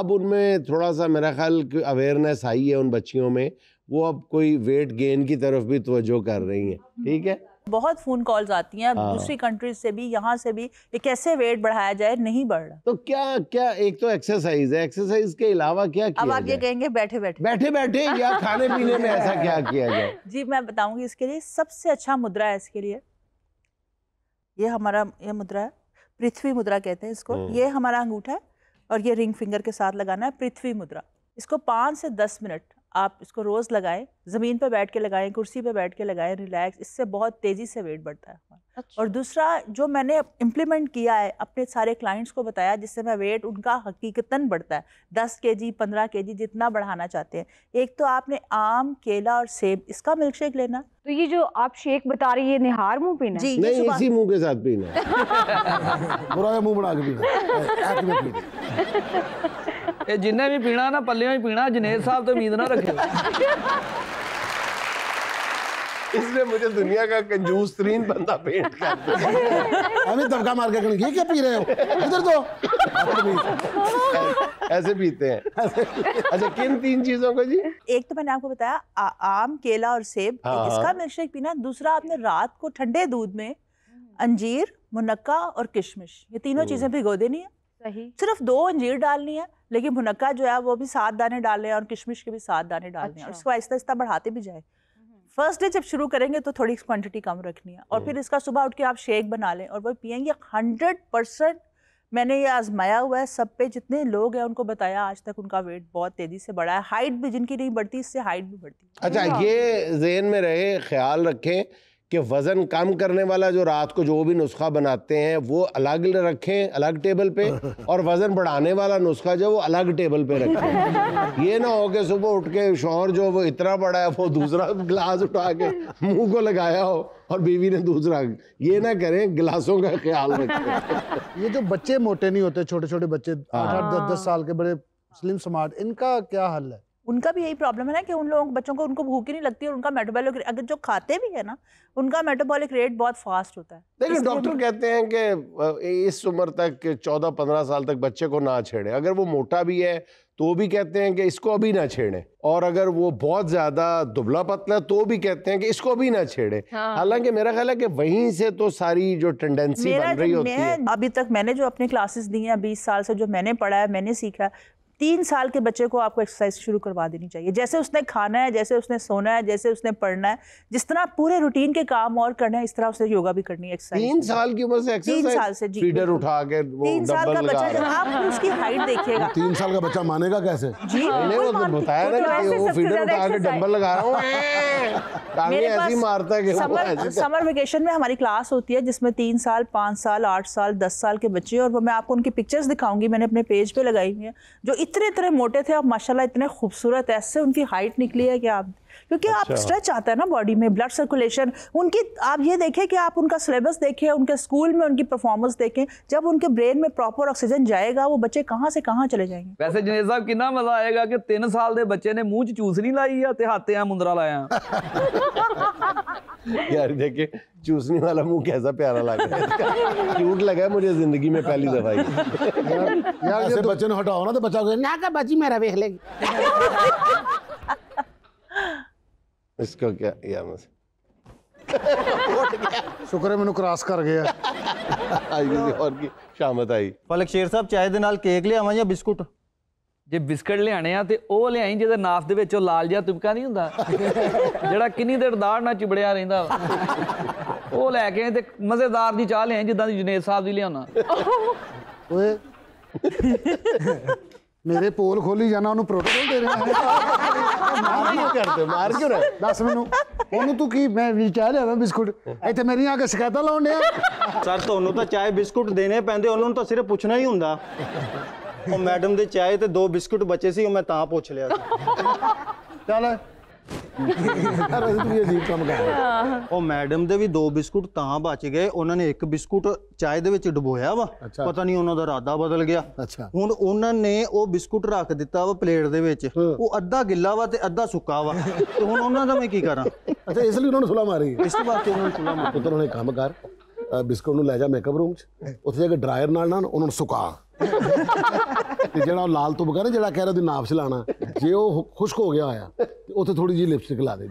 अब उनमें थोड़ा सा मेरा ख्याल अवेयरनेस आई है उन बच्चियों में वो अब कोई वेट गेन की तरफ भी तोजो कर रही हैं ठीक है बहुत फ़ोन कॉल्स आती हैं हाँ। दूसरी कंट्रीज से भी यहाँ से भी कि कैसे वेट बढ़ाया जाए नहीं बढ़ रहा तो क्या क्या एक तो एक्सरसाइज है एक्सरसाइज के अलावा क्या किया अब आप ये कहेंगे बैठे बैठे बैठे बैठे या खाने पीने में ऐसा क्या किया जाए जी मैं बताऊंगी इसके लिए सबसे अच्छा मुद्रा है इसके लिए ये हमारा ये मुद्रा है पृथ्वी मुद्रा कहते हैं इसको हम्म। ये हमारा अंगूठा है और ये रिंग फिंगर के साथ लगाना है पृथ्वी मुद्रा इसको पाँच से दस मिनट आप इसको रोज़ लगाएं ज़मीन पर बैठ के लगाएं कुर्सी पर बैठ के लगाएं रिलैक्स इससे बहुत तेज़ी से वेट बढ़ता है अच्छा। और दूसरा जो मैंने इम्प्लीमेंट किया है अपने सारे क्लाइंट्स को बताया जिससे मैं वेट उनका हकीकतन बढ़ता है दस के जी पंद्रह के जी जितना बढ़ाना चाहते हैं एक तो आपने आम केला और सेब इसका मिल्क शेक लेना तो ये जो आप शेक बता रही है निहार मुंह पीना जी नहीं इसी मुंह के साथ पीना बुरा मुंह बना के पीना ये जिन्हें भी पीना ना ਪੱਲਿਓਂ ਹੀ पीना जनेर साहब तो उम्मीद ना रखे इसने मुझे दुनिया का कंजूस तरीन बंदा पेंट कर दिया हमें दबका मार के ये क्या पी रहे हो इधर तो ऐसे पीते हैं अच्छा किन तीन चीजों को जी एक तो मैंने आपको बताया आ, आम केला और सेब हाँ। इसका मिल्क पीना दूसरा आपने रात को ठंडे दूध में अंजीर मुनक्का और किशमिश ये तीनों चीजें भिगो देनी है सही सिर्फ दो अंजीर डालनी है लेकिन भुनक्का जो है वो भी सात दाने डाल रहे हैं और किशमिश के भी सात दाने डाल रहे हैं और अच्छा। इसको आहिस्ता आहिस्ता बढ़ाते भी जाए फर्स्ट डे जब शुरू करेंगे तो थोड़ी क्वांटिटी कम रखनी है और फिर इसका सुबह उठ के आप शेक बना लें और वो पियेंगे हंड्रेड परसेंट मैंने ये आजमाया हुआ है सब पे जितने लोग हैं उनको बताया आज तक उनका वेट बहुत तेज़ी से बढ़ा है हाइट भी जिनकी नहीं बढ़ती इससे हाइट भी बढ़ती अच्छा हाँ। ये जहन में रहे ख्याल रखें कि वज़न कम करने वाला जो रात को जो भी नुस्खा बनाते हैं वो अलग रखें अलग टेबल पे और वज़न बढ़ाने वाला नुस्खा जो वो अलग टेबल पे रखें ये ना हो कि सुबह उठ के शोहर जो वो इतना बड़ा है वो दूसरा गिलास उठा के मुंह को लगाया हो और बीवी ने दूसरा ये ना करें गिलासों का ख्याल रखें ये जो तो बच्चे मोटे नहीं होते छोटे छोटे बच्चे आठ आठ दस दस हाँ। साल के बड़े स्लिम स्मार्ट इनका क्या हल है उनका भी यही प्रॉब्लम है ना कि उन लोगों बच्चों को उनको भूख ही नहीं लगती और उनका मेटाबॉलिक अगर जो खाते भी है ना उनका मेटाबॉलिक रेट बहुत फास्ट होता है देखिए डॉक्टर कहते हैं कि इस उम्र तक चौदह पंद्रह साल तक बच्चे को ना छेड़े अगर वो मोटा भी है तो भी कहते हैं कि इसको अभी ना छेड़े और अगर वो बहुत ज्यादा दुबला पतला तो भी कहते हैं कि इसको भी ना छेड़े हाँ। हालांकि मेरा ख्याल है कि वहीं से तो सारी जो टेंडेंसी बन रही होती है अभी तक मैंने जो अपने क्लासेस दी हैं बीस साल से जो मैंने पढ़ा है मैंने सीखा तीन साल के बच्चे को आपको एक्सरसाइज शुरू करवा देनी चाहिए जैसे उसने खाना है जैसे उसने सोना है जैसे उसने पढ़ना है जिस तरह पूरे रूटीन के काम और करना है इस तरह उसने योगा भी करनी है तीन साल की उम्र से तीन साल से जी फीडर उठा के वो तीन साल का बच्चा आप उसकी हाइट देखिएगा तीन साल का बच्चा मानेगा कैसे तो बताया ना तो कि वो फीडर उठा के डंबल लगा रहा हूँ ऐसी मारता है समर वेकेशन में हमारी क्लास होती है जिसमें तीन साल पाँच साल आठ साल दस साल के बच्चे और मैं आपको उनकी पिक्चर्स दिखाऊंगी मैंने अपने पेज पे लगाई हुई है जो इतने इतने मोटे थे आप माशाल्लाह इतने खूबसूरत ऐसे उनकी हाइट निकली है कि आप क्योंकि अच्छा। आप स्ट्रेच आता है ना बॉडी में ब्लड सर्कुलेशन उनकी आप ये देखें कि आप उनका सिलेबस देखें उनके स्कूल में उनकी परफॉर्मेंस देखें जब उनके ब्रेन में प्रॉपर ऑक्सीजन जाएगा वो बच्चे कहाँ से कहाँ चले जाएंगे वैसे जनेज साहब कितना मजा आएगा कि तीन साल के बच्चे ने मुँह चूस नहीं लाई या हाथे या मुंदरा लाया यार देखिए चूसने वाला मुंह कैसा प्यारा लग रहा है क्यूट लगा है मुझे जिंदगी में पहली दफा यार, ये ऐसे बच्चे ने हटाओ ना तो बच्चा ना का बच्ची मेरा देख लेगी ਇਸ इसको ਕੀ ਯਾਰ मस ਸ਼ੁਕਰ ਹੈ ਮੈਨੂੰ ਕ੍ਰਾਸ ਕਰ ਗਿਆ ਆਈ ਗਈ ਹੋਰ ਕੀ ਸ਼ਾਮਤ ਆਈ ਫਲਕ ਸ਼ੇਰ ਸਾਹਿਬ ਚਾਹ ਦੇ ਨਾਲ ਕੇਕ ਲਿਆਵਾਂ ਜਾਂ ਬਿਸਕੁਟ ਜੇ ਬਿਸਕਟ ਲਿਆਣੇ ਆ ਤੇ ਉਹ ਲਿਆਈ ਜਿਹਦੇ ਨਾਫ ਦੇ ਵਿੱਚ ਉਹ ਲਾਲ ਜਿਹਾ ਤੁਪਕਾ ਨਹੀਂ ਹੁੰਦਾ ਜਿਹੜਾ ਕਿੰਨੀ ਦੇਰ ਦਾੜ ਨਾਲ ਚਿਬੜਿਆ ਰਹਿੰਦਾ ਉਹ ਲੈ ਕੇ ਤੇ ਮਜ਼ੇਦਾਰ ਦੀ ਚਾਹ ਲਿਆਈ ਜਿੱਦਾਂ ਦੀ ਜੁਨੇਦ ਸਾਹਿਬ ਦੀ ਲਿਆਉਣਾ ਓਏ ਮੇਰੇ ਪੋਲ ਖੋਲੀ ਜਾਣਾ ਉਹਨੂੰ ਪ੍ਰੋਟੋਕੋਲ ਦੇ ਰਿਹਾ ਹੈ ਮਾਰ ਕਿਉਂ ਕਰਦੇ ਮਾਰ ਕਿਉਂ ਰਹਿ ਦੱਸ ਮੈਨੂੰ ਉਹਨੂੰ ਤੂੰ ਕੀ ਮੈਂ ਵੀ ਚਾਹ ਮੈਂ ਬਿਸਕੁਟ ਇੱਥੇ ਮੇਰੀਆਂ ਆ ਕੇ ਸ਼ਿਕਾਇਤਾਂ ਲਾਉਣ ਡਿਆ ਸਰ ਤੁਹਾਨੂੰ ਤਾਂ ਚਾਹ ਬਿਸਕੁਟ ਦੇਣੇ ਪੈਂਦੇ ਉਹਨਾਂ ਨੂੰ ਤਾਂ ਸਿਰਫ ਪੁੱਛਣਾ ਹੀ ਹੁੰਦਾ ਉਹ ਮੈਡਮ ਦੇ ਚਾਹ ਤੇ ਦੋ ਬਿਸਕੁਟ ਬਚੇ ਸੀ ਉਹ ਮੈਂ ਤਾਂ ਪੁੱਛ ਲਿਆ ਸੀ ਚੱਲ ਅਰੇ ਤੂੰ ਇਹ ਅਜੀਬ ਕੰਮ ਕਰ ਰਿਹਾ ਉਹ ਮੈਡਮ ਦੇ ਵੀ ਦੋ ਬਿਸਕੁਟ ਤਾਂ ਬਚ ਗਏ ਉਹਨਾਂ ਨੇ ਇੱਕ ਬਿਸਕੁਟ ਚਾਹ ਦੇ ਵਿੱਚ ਡਬੋਇਆ ਵਾ ਪਤਾ ਨਹੀਂ ਉਹਨਾਂ ਦਾ ਇਰਾਦਾ ਬਦਲ ਗਿਆ ਹੁਣ ਉਹਨਾਂ ਨੇ ਉਹ ਬਿਸਕੁਟ ਰੱਖ ਦਿੱਤਾ ਵਾ ਪਲੇਟ ਦੇ ਵਿੱਚ ਉਹ ਅੱਧਾ ਗਿੱਲਾ ਵਾ ਤੇ ਅੱਧਾ ਸੁੱਕਾ ਵਾ ਤੇ ਹੁਣ ਉਹਨਾਂ ਦਾ ਮੈਂ ਕੀ ਕਰਾਂ ਅੱਛਾ ਇਸ ਲਈ ਉਹਨਾਂ ਨੂੰ ਸੁਲਾ ਮਾਰੀ ਇਸ ਤੋਂ ਬਾਅਦ ਉਹਨਾਂ ਨੂੰ ਸੁਲਾ ਮਾਰ ਪੁੱਤਰ ਉਹਨੇ ਕੰਮ ਕਰ ਬਿਸਕੁਟ ਨੂੰ ਲੈ ਜਾ ਮੇਕਅਪ ਰੂਮ 'ਚ ਉੱਥੇ ਜਾ ਕੇ ਡਰਾਇਰ ਨਾਲ ਨਾਲ ਉਹਨਾਂ ਨੂੰ ਸੁਕਾ ਤੇ ਜਿਹੜਾ ਉਹ ਲਾਲ ਤੁਬਕਾ ਨਾ ਜਿਹੜਾ ਕਹਿ ਰਿਹਾ ਉਹਦੀ ਨਾਪ ਚ ਲਾਣਾ ਜੇ ਉਹ ਖੁਸ਼ਕ ਹੋ ਗਿਆ ਆ ਉੱਥੇ ਥੋੜੀ ਜੀ ਲਿਪਸਟਿਕ ਲਾ ਦੇ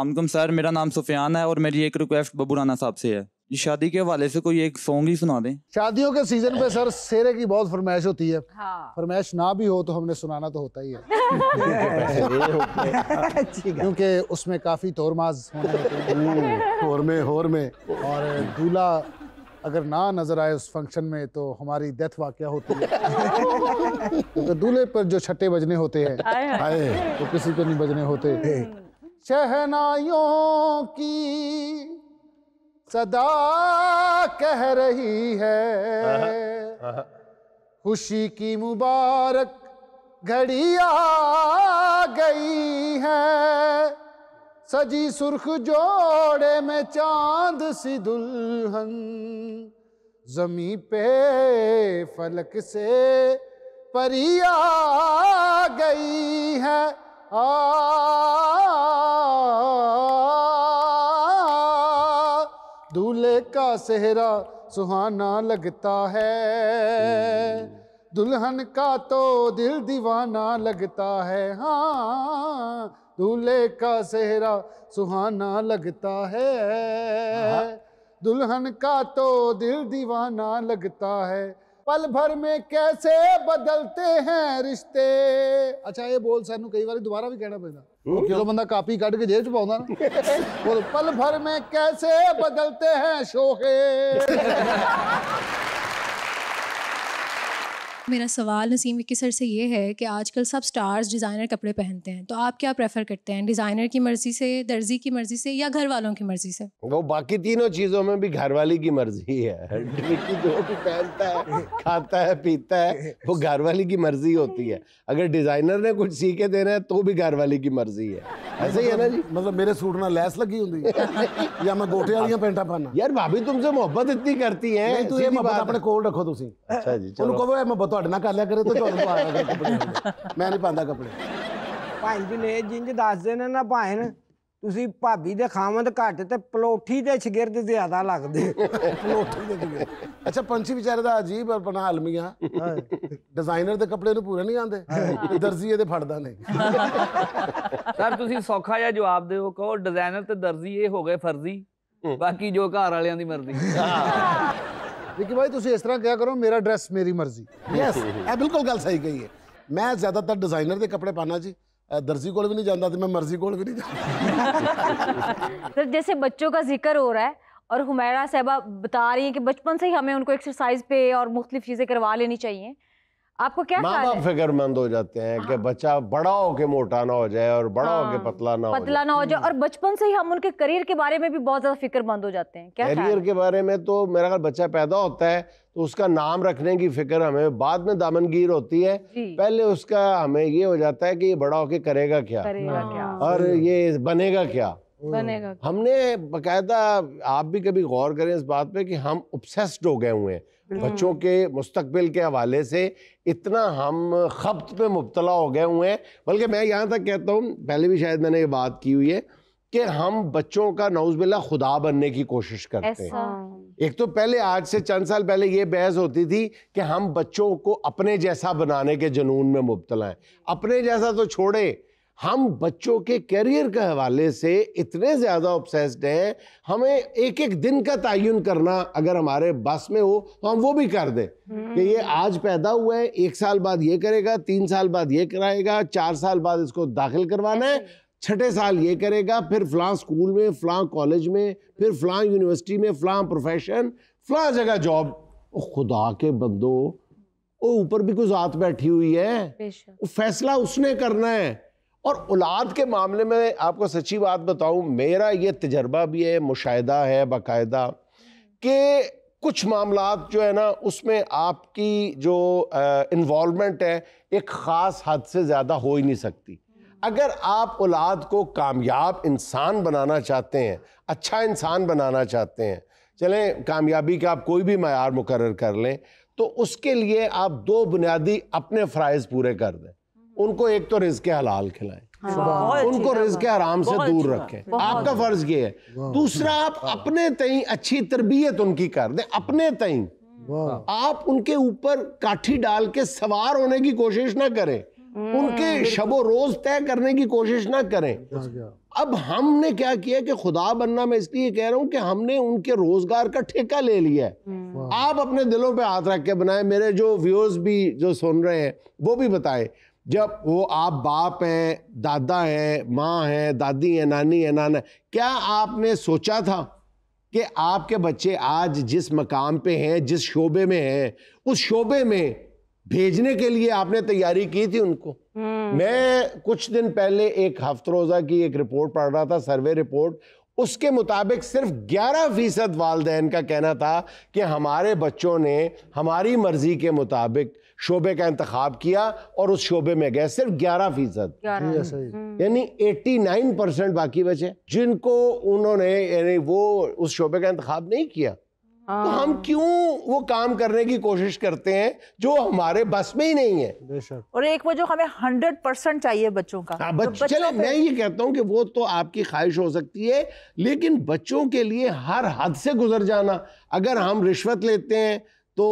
अलमैकम सर मेरा नाम सुफियान है और मेरी एक रिक्वेस्ट बबू राना साहब से है शादी के हवाले से कोई एक सॉन्ग ही सुना दें शादियों के सीजन पे सर शेरे की बहुत फरमाइश होती है हाँ। फरमाइश ना भी हो तो हमने सुनाना तो होता ही है क्योंकि उसमें काफी तोरमाज होर हम्म। में होर में और दूल्हा अगर ना नजर आए उस फंक्शन में तो हमारी डेथ वाक्य होती है तो दूल्हे पर जो छठे बजने होते हैं आए तो किसी को नहीं बजने होते हम्म। शहनाइयों की सदा कह रही है खुशी की मुबारक घड़ी आ गई है सजी सुर्ख जोड़े में चांद सी दुल्हन जमी पे फलक से परी आ गई है आ दूल्हे का सेहरा सुहाना लगता है दुल्हन का तो दिल दीवाना लगता है हाँ दूल्हे का सेहरा सुहाना लगता है हाँ। दुल्हन का तो दिल दीवाना लगता है पल भर में कैसे बदलते हैं रिश्ते अच्छा ये बोल सानू कई बार दोबारा भी कहना पड़ेगा जो बंदा कापी कट के जेब पाँगा पल भर में कैसे बदलते हैं शोहे मेरा सवाल नसीम विक्की सर से ये है कि आजकल सब स्टार्स डिज़ाइनर कपड़े पहनते हैं तो आप क्या प्रेफर करते हैं डिज़ाइनर की मर्ज़ी से दर्जी की मर्ज़ी से या घर वालों की मर्ज़ी से वो बाकी तीनों चीज़ों में भी घर वाली की मर्ज़ी है विकी जो भी पहनता है खाता है पीता है वो घर वाली की मर्ज़ी होती है अगर डिज़ाइनर ने कुछ सीखे देना है तो भी घर वाली की मर्ज़ी है ऐसे ही है ना जी मतलब मेरे सूट ना लैस लगी होंगी या मैं गोटे वाली पेंटा पहना यार भाभी तुमसे मोहब्बत इतनी करती है तू ये अपने कोल रखो तुसी अच्छा जी चलो कहो मैं ਤੁਹਾਡੇ ਨਾਲ ਕਰ ਲਿਆ ਕਰੇ ਤਾਂ ਤੁਹਾਨੂੰ ਪਾ ਲਿਆ ਕੱਪੜੇ ਮੈਂ ਨਹੀਂ ਪਾਉਂਦਾ ਕੱਪੜੇ ਭਾਈ ਜੀ ਨੇ ਜਿੰਜ ਦੱਸਦੇ ਨੇ ਨਾ ਭਾਈ ਤੁਸੀਂ ਭਾਬੀ ਦੇ ਖਾਵੰਦ ਘੱਟ ਤੇ ਪਲੋਠੀ ਦੇ ਛਗਿਰਦ ਜ਼ਿਆਦਾ ਲੱਗਦੇ ਪਲੋਠੀ ਦੇ ਸ਼ਗਿਰਦ ਅੱਛਾ ਪੰਛੀ ਵਿਚਾਰੇ ਦਾ ਅਜੀਬ ਔਰ ਬਣਾ ਡਿਜ਼ਾਈਨਰ ਦੇ ਕੱਪੜੇ ਨੂੰ ਪੂਰੇ ਨਹੀਂ ਆਉਂਦੇ ਦਰਜ਼ੀ ਇਹਦੇ ਫੜਦਾ ਨਹੀਂ ਸਰ ਤੁਸੀਂ ਸੌਖਾ ਜਿਹਾ ਜਵਾਬ ਦਿਓ ਕਹੋ ਡਿਜ਼ਾਈਨਰ ਤੇ ਦਰਜ਼ੀ ਇਹ ਹੋ ਗਏ ਫਰਜ਼ੀ ਬਾਕੀ ਜੋ ਘਰ ਵਾਲਿਆਂ ਦੀ ਮਰਜ਼ੀ लेकिन भाई तुम इस तरह क्या करो मेरा ਡਰੈਸ मेरी मर्जी यस ਇਹ बिल्कुल गल सही ਕਹੀ है मैं ज्यादातर डिजाइनर के कपड़े पाना जी दर्जी को भी नहीं जाता तो मैं मर्जी को भी नहीं जाता जैसे बच्चों का जिक्र हो रहा है और हुमैरा साहबा बता रही हैं कि बचपन से ही हमें उनको एक्सरसाइज पे और मुख्तलिफ चीज़ें करवा लेनी चाहिए आपको क्या माँ बाप फिक्रमंद हो जाते हैं हाँ। कि बच्चा बड़ा होके मोटा ना हो जाए और बड़ा हाँ। होके पतला ना पतला ना हो जाए और बचपन से ही हम उनके करियर के बारे में भी बहुत ज्यादा फिक्रमंद हो जाते हैं क्या करियर के बारे में तो मेरा ख्याल बच्चा पैदा होता है तो उसका नाम रखने की फिक्र हमें बाद में दामनगीर होती है पहले उसका हमें ये हो जाता है कि ये बड़ा होके करेगा क्या हाँ, और ये बनेगा क्या बनेगा हमने बकायदा आप भी कभी गौर करें इस बात पे कि हम ऑब्सेस्ड हो गए हुए हैं बच्चों के मुस्तबिल के हवाले से इतना हम खपत पे मुबतला हो गए हुए हैं बल्कि मैं यहाँ तक कहता हूँ पहले भी शायद मैंने ये बात की हुई है कि हम बच्चों का नौजबिल्ला खुदा बनने की कोशिश करते हैं एक तो पहले आज से चंद साल पहले ये बहस होती थी कि हम बच्चों को अपने जैसा बनाने के जुनून में मुबतला हैं अपने जैसा तो छोड़े हम बच्चों के करियर के हवाले से इतने ज़्यादा ऑब्सेस्ड हैं हमें एक एक दिन का तयन करना अगर हमारे बस में हो तो हम वो भी कर दें कि ये हम्म। आज पैदा हुआ है एक साल बाद ये करेगा तीन साल बाद ये कराएगा चार साल बाद इसको दाखिल करवाना है अच्छा। छठे साल ये करेगा फिर फ़लाँ स्कूल में फ़लाँ कॉलेज में फिर फ़लाँ यूनिवर्सिटी में फ़लाँ प्रोफेशन फ़लाँ जगह जॉब खुदा के बंदो ऊपर भी कुछ हाथ बैठी हुई है फैसला उसने करना है और औलाद के मामले में आपको सच्ची बात बताऊं मेरा ये तजर्बा भी है मुशाह है बाकायदा कि कुछ मामला जो है ना उसमें आपकी जो इन्वॉलमेंट है एक ख़ास हद से ज़्यादा हो ही नहीं सकती अगर आप औलाद को कामयाब इंसान बनाना चाहते हैं अच्छा इंसान बनाना चाहते हैं चलें कामयाबी का आप कोई भी मैार मुकर कर लें तो उसके लिए आप दो बुनियादी अपने फ़रज़ पूरे कर दें उनको एक तो रिज के हलाल खिलाएं हाँ। उनको रिज के आराम से दूर रखें आपका फर्ज ये है दूसरा आप अपने तई अच्छी तरबियत उनकी कर दें अपने तई आप उनके ऊपर काठी डाल के सवार होने की कोशिश ना करें हम्म, उनके शबो रोज तय करने की कोशिश ना करें अब हमने क्या किया कि खुदा बनना मैं इसलिए कह रहा हूं कि हमने उनके रोजगार का ठेका ले लिया है हम्म। आप अपने दिलों पे हाथ रख के बनाए मेरे जो व्यूअर्स भी जो सुन रहे हैं वो भी बताएं जब वो आप बाप हैं दादा हैं माँ हैं दादी हैं नानी हैं नाना क्या आपने सोचा था कि आपके बच्चे आज जिस मकाम पे हैं जिस शोबे में हैं उस शोबे में भेजने के लिए आपने तैयारी की थी उनको हम्म। मैं कुछ दिन पहले एक हफ्त रोज़ा की एक रिपोर्ट पढ़ रहा था सर्वे रिपोर्ट उसके मुताबिक सिर्फ 11 फीसद वालदेन का कहना था कि हमारे बच्चों ने हमारी मर्जी के मुताबिक शोबे का इंतखब किया और उस शोबे में गए सिर्फ ग्यारह फीसद हम्म। यानी एट्टी नाइन परसेंट बाकी बचे जिनको उन्होंने यानी वो उस शोबे का इंतखब नहीं किया तो हाँ। हम क्यों वो काम करने की कोशिश करते हैं जो हमारे बस में ही नहीं है और एक वो जो हमें हंड्रेड परसेंट चाहिए बच्चों का आ, हाँ, बच्च, तो चले मैं ये कहता हूँ कि वो तो आपकी ख्वाहिश हो सकती है लेकिन बच्चों के लिए हर हद से गुजर जाना अगर हम रिश्वत लेते हैं तो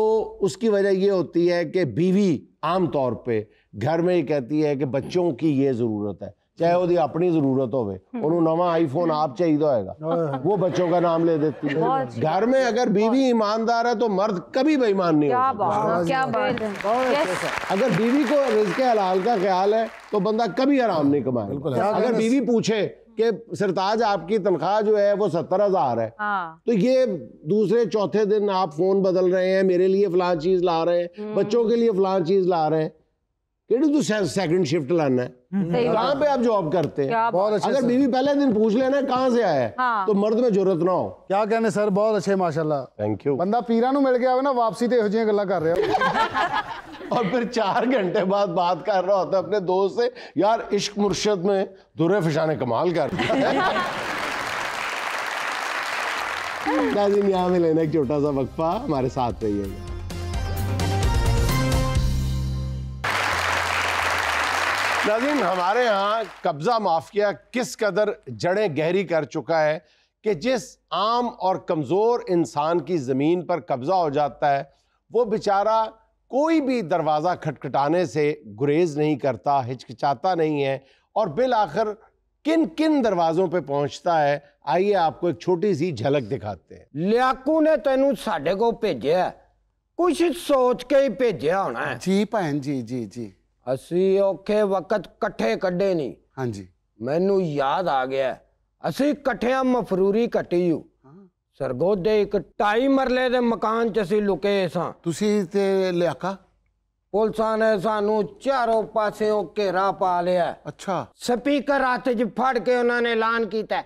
उसकी वजह ये होती है कि बीवी आम तौर पे घर में ही कहती है कि बच्चों की ये ज़रूरत है चाहे वो अपनी जरूरत हो हम्म। नवा आईफोन आप चाहिए तो आएगा हाँ, हाँ। वो बच्चों का नाम ले देती है घर में अगर बीवी ईमानदार है तो मर्द कभी बेईमान नहीं क्या बात क्या है अगर बीवी को के हलाल का ख्याल है तो बंदा कभी आराम नहीं कमाएगा अगर बीवी पूछे कि सरताज आपकी तनख्वाह जो है वो सत्तर हजार है हाँ। तो ये दूसरे चौथे दिन आप फोन बदल रहे हैं मेरे लिए फलां चीज ला रहे हैं हम्म। बच्चों के लिए फलां चीज ला रहे हैं ਕਿਹੜੀ है हम्म। कहाँ पे आप जॉब करते हैं बहुत अच्छा अगर बीवी पहले दिन पूछ लेना कहाँ से आया है हाँ। तो मर्द में जरूरत ना हो क्या कहने सर बहुत अच्छे माशाल्लाह थैंक यू बंदा पीरा तो और फिर चार घंटे बाद बात कर रहा होता है अपने दोस्त से यार इश्क मुर्शद में दुरे फिशाने कमाल कर नाजिन यहाँ में लेना एक छोटा सा वक्फा हमारे साथ रहिएगा नाजीन हमारे यहाँ कब्जा माफिया किस कदर जड़ें गहरी कर चुका है कि जिस आम और कमज़ोर इंसान की ज़मीन पर कब्ज़ा हो जाता है वो बेचारा कोई भी दरवाज़ा खटखटाने से गुरेज नहीं करता हिचकिचाता नहीं है और बिल आखिर किन किन दरवाज़ों पे पहुंचता है आइए आपको एक छोटी सी झलक दिखाते हैं लियाकू ने तेन साढ़े को भेजे कुछ सोच के ही भेजा होना है जी भैन जी जी जी ਅਸੀਂ ਔਖੇ ਵਕਤ ਇਕੱਠੇ ਕੱਢੇ ਨਹੀਂ ਹਾਂਜੀ ਮੈਨੂੰ ਯਾਦ ਆ ਗਿਆ ਅਸੀਂ ਇਕੱਠਿਆਂ ਮਫਰੂਰੀ ਕੱਟੀ ਹੂ ਸਰਗੋਦ ਦੇ ਇੱਕ ਟਾਈ ਮਰਲੇ ਦੇ ਮਕਾਨ 'ਚ ਅਸੀਂ ਲੁਕੇ ਸਾਂ ਤੁਸੀਂ ਤੇ ਲਿਆਕਾ ਪੁਲਸਾਂ ਨੇ ਸਾਨੂੰ ਚਾਰੋਂ ਪਾਸਿਓਂ ਘੇਰਾ ਪਾ ਲਿਆ ਅੱਛਾ ਸਪੀਕਰ ਹੱਥ 'ਚ ਫੜ ਕੇ ਉਹਨਾਂ ਨੇ ਐਲਾਨ ਕੀਤਾ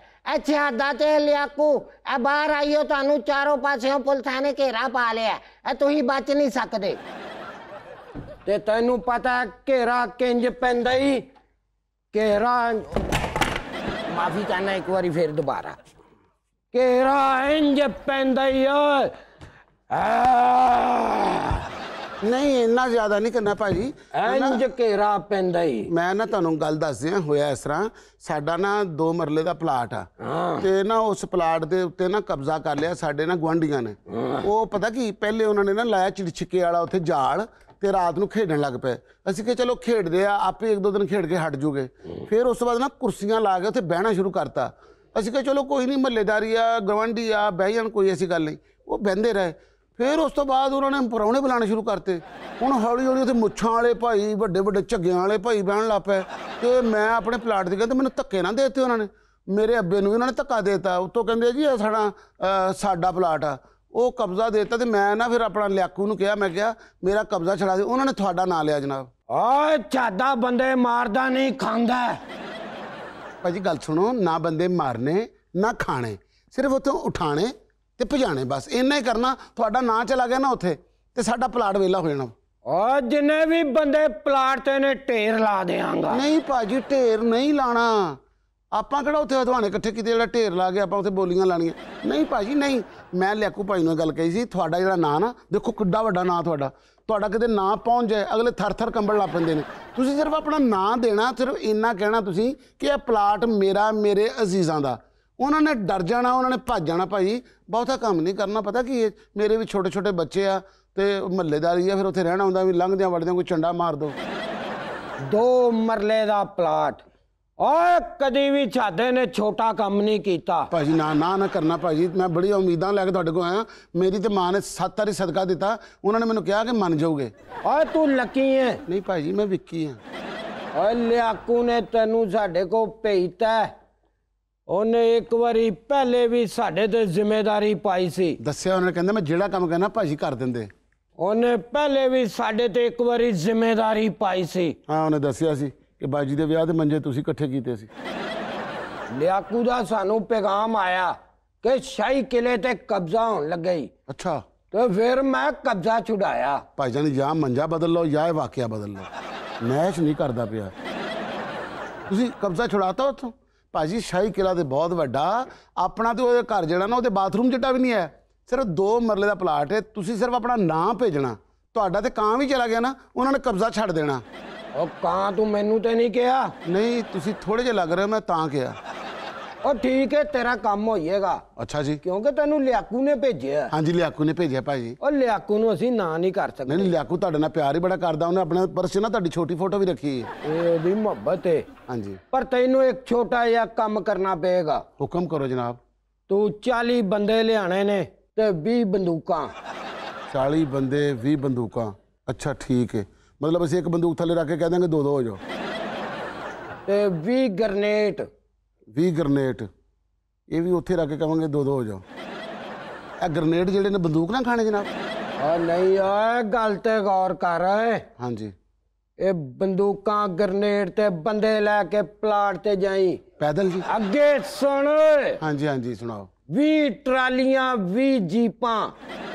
ਆਦਾ ਤੇ ਲਿਆਕੂ ਐ ਬਾਹਰ ਆਈਓ ਤੁਹਾਨੂੰ ਚਾਰੋਂ ਪਾਸਿਓਂ ਪੁਲਸਾਂ ਨੇ ਘੇਰਾ ਪਾ ਲਿਆ ਐ ਤੁਸੀਂ ਬਚ ਨਹੀਂ ਸਕਦੇ ਤੇ ਤੈਨੂੰ ਪਤਾ ਘੇਰਾ ਕਿੰਜ ਪੈਂਦਾ ਹੀ ਘੇਰਾ ਮਾਫੀ ਚਾਹਨਾ ਇੱਕ ਵਾਰੀ ਫੇਰ ਦੁਬਾਰਾ ਘੇਰਾ ਇੰਜ ਪੈਂਦਾ ਹੀ ਓਏ ਨਹੀਂ ਇੰਨਾ ਜ਼ਿਆਦਾ ਨਹੀਂ ਕਰਨਾ ਭਾਜੀ ਇੰਜ ਘੇਰਾ ਪੈਂਦਾ ਹੀ ਮੈਂ ਨਾ ਤੁਹਾਨੂੰ ਗੱਲ ਦੱਸਿਆ ਹੋਇਆ ਇਸ ਤਰ੍ਹਾਂ ਸਾਡਾ ਨਾ ਦੋ ਮਰਲੇ ਦਾ ਪਲਾਟ ਆ ਤੇ ਨਾ ਉਸ ਪਲਾਟ ਦੇ ਉੱਤੇ ਨਾ ਕਬਜ਼ਾ ਕਰ ਲਿਆ ਸਾਡੇ ਨਾ ਗਵਾਂਡੀਆਂ ਨੇ ਉਹ ਪਤਾ ਕੀ ਪਹਿਲੇ ਉਹਨਾਂ ਨੇ ਨਾ ਲਾਇਆ ਚਿੜਛਿੱਕੇ ਵਾਲਾ ਉੱਥੇ ਜਾਲ ਤੇ ਰਾਤ ਨੂੰ ਖੇਡਣ ਲੱਗ ਪਏ ਅਸੀਂ ਕਿ ਚਲੋ ਖੇਡਦੇ ਆ ਆਪੇ ਇੱਕ ਦੋ ਦਿਨ ਖੇਡ ਕੇ ਹਟ ਜੂਗੇ ਫਿਰ ਉਸ ਤੋਂ ਬਾਅਦ ਨਾ ਕੁਰਸੀਆਂ ਲਾ ਕੇ ਉੱਥੇ ਬਹਿਣਾ ਸ਼ੁਰੂ ਕਰਤਾ ਅਸੀਂ ਕਿ ਚਲੋ ਕੋਈ ਨਹੀਂ ਮਹੱਲੇਦਾਰੀ ਆ ਗਵੰਡੀ ਆ ਬਹਿ ਜਾਣ ਕੋਈ ਐਸੀ ਗੱਲ ਨਹੀਂ ਉਹ ਬਹਿੰਦੇ ਰਹੇ ਫਿਰ ਉਸ ਤੋਂ ਬਾਅਦ ਉਹਨਾਂ ਨੇ ਪਰੌਣੇ ਬੁਲਾਣੇ ਸ਼ੁਰੂ ਕਰਤੇ ਹੁਣ ਹੌਲੀ ਹੌਲੀ ਉੱਥੇ ਮੁੱਛਾਂ ਵਾਲੇ ਭਾਈ ਵੱਡੇ ਵੱਡੇ ਝੱਗਿਆਂ ਵਾਲੇ ਭਾਈ ਬਹਿਣ ਲੱਗ ਪਏ ਤੇ ਮੈਂ ਆਪਣੇ ਪਲਾਟ ਦੀ ਕਹਿੰਦੇ ਮੈਨੂੰ ਧੱਕੇ ਨਾ ਦੇਤੇ ਉਹਨਾਂ ਨੇ ਮੇਰੇ ਅੱਬੇ ਨੂੰ ਵੀ ਉਹਨਾਂ ਨੇ ਧੱਕਾ ਦੇਤਾ ਉਤੋਂ ਕਹਿੰਦੇ ਜੀ ਇਹ ਸਾਡਾ ਸਾਡਾ ਪਲਾਟ ਆ ਉਹ ਕਬਜ਼ਾ ਦੇਤਾ ਤੇ ਮੈਂ ਨਾ ਫਿਰ ਆਪਣਾ ਲਿਆਕੂ ਨੂੰ ਕਿਹਾ ਮੈਂ ਕਿਹਾ ਮੇਰਾ ਕਬਜ਼ਾ ਛੜਾ ਦੇ ਉਹਨਾਂ ਨੇ ਤੁਹਾਡਾ ਨਾਂ ਲਿਆ ਜਨਾਬ ਓਏ ਚਾਦਾ ਬੰਦੇ ਮਾਰਦਾ ਨਹੀਂ ਖਾਂਦਾ ਭਾਜੀ ਗੱਲ ਸੁਣੋ ਨਾ ਬੰਦੇ ਮਾਰਨੇ ਨਾ ਖਾਣੇ ਸਿਰਫ ਉਥੋਂ ਉਠਾਣੇ ਤੇ ਭਜਾਣੇ ਬਸ ਇੰਨਾ ਹੀ ਕਰਨਾ ਤੁਹਾਡਾ ਨਾਂ ਚਲਾ ਗਿਆ ਨਾ ਉਥੇ ਤੇ ਸਾਡਾ ਪਲਾਟ ਵੇਲਾ ਹੋ ਜਾਣਾ ਓ ਜਿੰਨੇ ਵੀ ਬੰਦੇ ਪਲਾਟ ਤੇ ਨੇ ਢੇਰ ਲਾ ਦੇਵਾਂਗਾ ਨਹੀਂ ਭਾਜੀ ਢੇਰ ਨਹੀਂ ਲਾਣਾ ਆਪਾਂ ਕਿਹੜਾ ਉੱਥੇ ਹਦਵਾਣੇ ਇਕੱਠੇ ਕੀਤੇ ਜਿਹੜਾ ਢੇਰ ਲਾ ਕੇ ਆਪਾਂ ਉੱਥੇ ਬੋਲੀਆਂ ਲਾਣੀਆਂ ਨਹੀਂ ਭਾਜੀ ਨਹੀਂ ਮੈਂ ਲਿਆਕੂ ਭਾਈ ਨੂੰ ਗੱਲ ਕਹੀ ਸੀ ਤੁਹਾਡਾ ਜਿਹੜਾ ਨਾਂ ਨਾ ਦੇਖੋ ਕਿੱਡਾ ਵੱਡਾ ਨਾਂ ਤੁਹਾਡਾ ਤੁਹਾਡਾ ਕਿਤੇ ਨਾਂ ਪਹੁੰਚ ਜਾਏ ਅਗਲੇ ਥਰ-ਥਰ ਕੰਬਣ ਲੱਗ ਪੈਂਦੇ ਨੇ ਤੁਸੀਂ ਸਿਰਫ ਆਪਣਾ ਨਾਂ ਦੇਣਾ ਸਿਰਫ ਇੰਨਾ ਕਹਿਣਾ ਤੁਸੀਂ ਕਿ ਇਹ ਪਲਾਟ ਮੇਰਾ ਮੇਰੇ ਅਜ਼ੀਜ਼ਾਂ ਦਾ ਉਹਨਾਂ ਨੇ ਡਰ ਜਾਣਾ ਉਹਨਾਂ ਨੇ ਭੱਜ ਜਾਣਾ ਭਾਈ ਬਹੁਤਾ ਕੰਮ ਨਹੀਂ ਕਰਨਾ ਪਤਾ ਕੀ ਇਹ ਮੇਰੇ ਵੀ ਛੋਟੇ-ਛੋਟੇ ਬੱਚੇ ਆ ਤੇ ਮਹੱਲੇਦਾਰੀ ਆ ਫਿਰ ਉੱਥੇ ਰਹਿਣਾ ਹੁੰਦਾ ਵੀ ਲੰਘਦਿਆਂ ਵੜਦਿਆਂ ਕੋਈ ਚੰਡਾ ਮਾਰ ਦੋ ਦੋ ਮਰਲੇ ਦਾ ਪਲਾਟ ਓਏ ਕਦੀ ਵੀ ਛਾਦੇ ਨੇ ਛੋਟਾ ਕੰਮ ਨਹੀਂ ਕੀਤਾ ਭਾਜੀ ਨਾ ਨਾ ਨਾ ਕਰਨਾ ਭਾਜੀ ਮੈਂ ਬੜੀ ਉਮੀਦਾਂ ਲੈ ਕੇ ਤੁਹਾਡੇ ਕੋ ਆਇਆ ਮੇਰੀ ਤੇ ਮਾਂ ਨੇ ਸੱਤ ਵਾਰੀ ਸਦਕਾ ਦਿੱਤਾ ਉਹਨਾਂ ਨੇ ਮੈਨੂੰ ਕਿਹਾ ਕਿ ਮੰਨ ਜਾਓਗੇ ਓਏ ਤੂੰ ਲੱਕੀ ਐ ਨਹੀਂ ਭਾਜੀ ਮੈਂ ਵਿੱਕੀ ਆ ਓਏ ਲਿਆਕੂ ਨੇ ਤੈਨੂੰ ਸਾਡੇ ਕੋ ਭੇਜਤਾ ਉਹਨੇ ਇੱਕ ਵਾਰੀ ਪਹਿਲੇ ਵੀ ਸਾਡੇ ਤੇ ਜ਼ਿੰਮੇਵਾਰੀ ਪਾਈ ਸੀ ਦੱਸਿਆ ਉਹਨਾਂ ਨੇ ਕਹਿੰਦਾ ਮੈਂ ਜਿਹੜਾ ਕੰਮ ਕਰਨਾ ਭਾਜੀ ਕਰ ਦਿੰਦੇ ਉਹਨੇ ਪਹਿਲੇ ਵੀ ਸਾਡੇ ਤੇ ਇੱਕ ਵਾਰੀ ਜ਼ਿੰਮੇਵਾਰੀ ਪਾਈ ਸੀ ਹਾਂ ਉਹਨੇ ਦੱਸਿਆ ਸੀ ਕਿ ਬਾਜੀ ਦੇ ਵਿਆਹ ਦੇ ਮੰਜੇ ਤੁਸੀਂ ਇਕੱਠੇ ਕੀਤੇ ਸੀ ਲਿਆਕੂ ਦਾ ਸਾਨੂੰ ਪੈਗਾਮ ਆਇਆ ਕਿ ਸ਼ਾਹੀ ਕਿਲੇ ਤੇ ਕਬਜ਼ਾ ਹੋਣ ਲੱਗਈ ਅੱਛਾ ਤੇ ਫਿਰ ਮੈਂ ਕਬਜ਼ਾ ਛੁਡਾਇਆ ਭਾਈਜਾਨ ਜਾਂ ਮੰਜਾ ਬਦਲ ਲਓ ਜਾਂ ਇਹ ਵਾਕਿਆ ਬਦਲ ਲਓ ਮੈਚ ਨਹੀਂ ਕਰਦਾ ਪਿਆ ਤੁਸੀਂ ਕਬਜ਼ਾ ਛੁਡਾਤਾ ਉੱਥੋਂ ਭਾਜੀ ਸ਼ਾਹੀ ਕਿਲਾ ਤੇ ਬਹੁਤ ਵੱਡਾ ਆਪਣਾ ਤੇ ਉਹਦੇ ਘਰ ਜਿਹੜਾ ਨਾ ਉਹਦੇ ਬਾਥਰੂਮ ਜਿੱਟਾ ਵੀ ਨਹੀਂ ਹੈ ਸਿਰਫ ਦੋ ਮਰਲੇ ਦਾ ਪਲਾਟ ਹੈ ਤੁਸੀਂ ਸਿਰਫ ਆਪਣਾ ਨਾਂ ਭੇਜਣਾ ਤੁਹਾਡਾ ਤੇ ਕਾਂ ਵੀ ਚਲਾ ਗਿਆ ਨਾ ਉਹਨਾਂ ਨੇ ਕਬਜ਼ਾ ਛੱਡ ਦੇਣਾ ਉਹ ਕਾਂ ਤੂੰ ਮੈਨੂੰ ਤੇ ਨਹੀਂ ਕਿਹਾ ਨਹੀਂ ਤੁਸੀਂ ਥੋੜੇ ਜਿਹਾ ਲੱਗ ਰਹੇ ਮੈਂ ਤਾਂ ਕਿਹਾ ਉਹ ਠੀਕ ਹੈ ਤੇਰਾ ਕੰਮ ਹੋਈਏਗਾ ਅੱਛਾ ਜੀ ਕਿਉਂਕਿ ਤੈਨੂੰ ਲਿਆਕੂ ਨੇ ਭੇਜਿਆ ਹਾਂਜੀ ਲਿਆਕੂ ਨੇ ਭੇਜਿਆ ਭਾਜੀ ਉਹ ਲਿਆਕੂ ਨੂੰ ਅਸੀਂ ਨਾ ਨਹੀਂ ਕਰ ਸਕਦੇ ਨਹੀਂ ਲਿਆਕੂ ਤੁਹਾਡੇ ਨਾਲ ਪਿਆਰ ਹੀ ਬੜਾ ਕਰਦਾ ਉਹਨੇ ਆਪਣੇ ਪਰਸ ਨਾ ਤੁਹਾਡੀ ਛੋਟੀ ਫੋਟੋ ਵੀ ਰੱਖੀ ਹੈ ਇਹ ਉਹਦੀ ਮੁਹੱਬਤ ਹੈ ਹਾਂਜੀ ਪਰ ਤੈਨੂੰ ਇੱਕ ਛੋਟਾ ਜਿਹਾ ਕੰਮ ਕਰਨਾ ਪਏਗਾ ਹੁਕਮ ਕਰੋ ਜਨਾਬ ਤੂੰ 40 ਬੰਦੇ ਲਿਆਣੇ ਨੇ ਤੇ 20 ਬੰਦੂਕਾਂ 40 ਬੰਦੇ 20 ਬੰਦੂਕਾਂ ਅੱਛਾ ਠੀਕ ਹੈ ਮਤਲਬ ਅਸੀਂ ਇੱਕ ਬੰਦੂਕ ਥੱਲੇ ਰੱਖ ਕੇ ਕਹਿ ਦਾਂਗੇ ਦੋ ਦੋ ਹੋ ਜਾਓ ਤੇ 20 ਗ੍ਰਨੇਟ 20 ਗ੍ਰਨੇਟ ਇਹ ਵੀ ਉੱਥੇ ਰੱਖ ਕੇ ਕਵਾਂਗੇ ਦੋ ਦੋ ਹੋ ਜਾਓ ਇਹ ਗ੍ਰਨੇਟ ਜਿਹੜੇ ਨੇ ਬੰਦੂਕ ਨਾ ਖਾਣੇ ਜਨਾਬ ਆ ਨਹੀਂ ਓਏ ਗੱਲ ਤੇ ਗੌਰ ਕਰ ਹਾਂਜੀ ਇਹ ਬੰਦੂਕਾਂ ਗ੍ਰਨੇਡ ਤੇ ਬੰਦੇ ਲੈ ਕੇ ਪਲਾਟ ਤੇ ਜਾਈ ਪੈਦਲ ਜੀ ਅੱਗੇ ਸੁਣ ਹਾਂਜੀ ਹਾਂਜੀ ਸੁਣਾਓ 20 ਟਰਾਲੀਆਂ 20 ਜੀਪਾਂ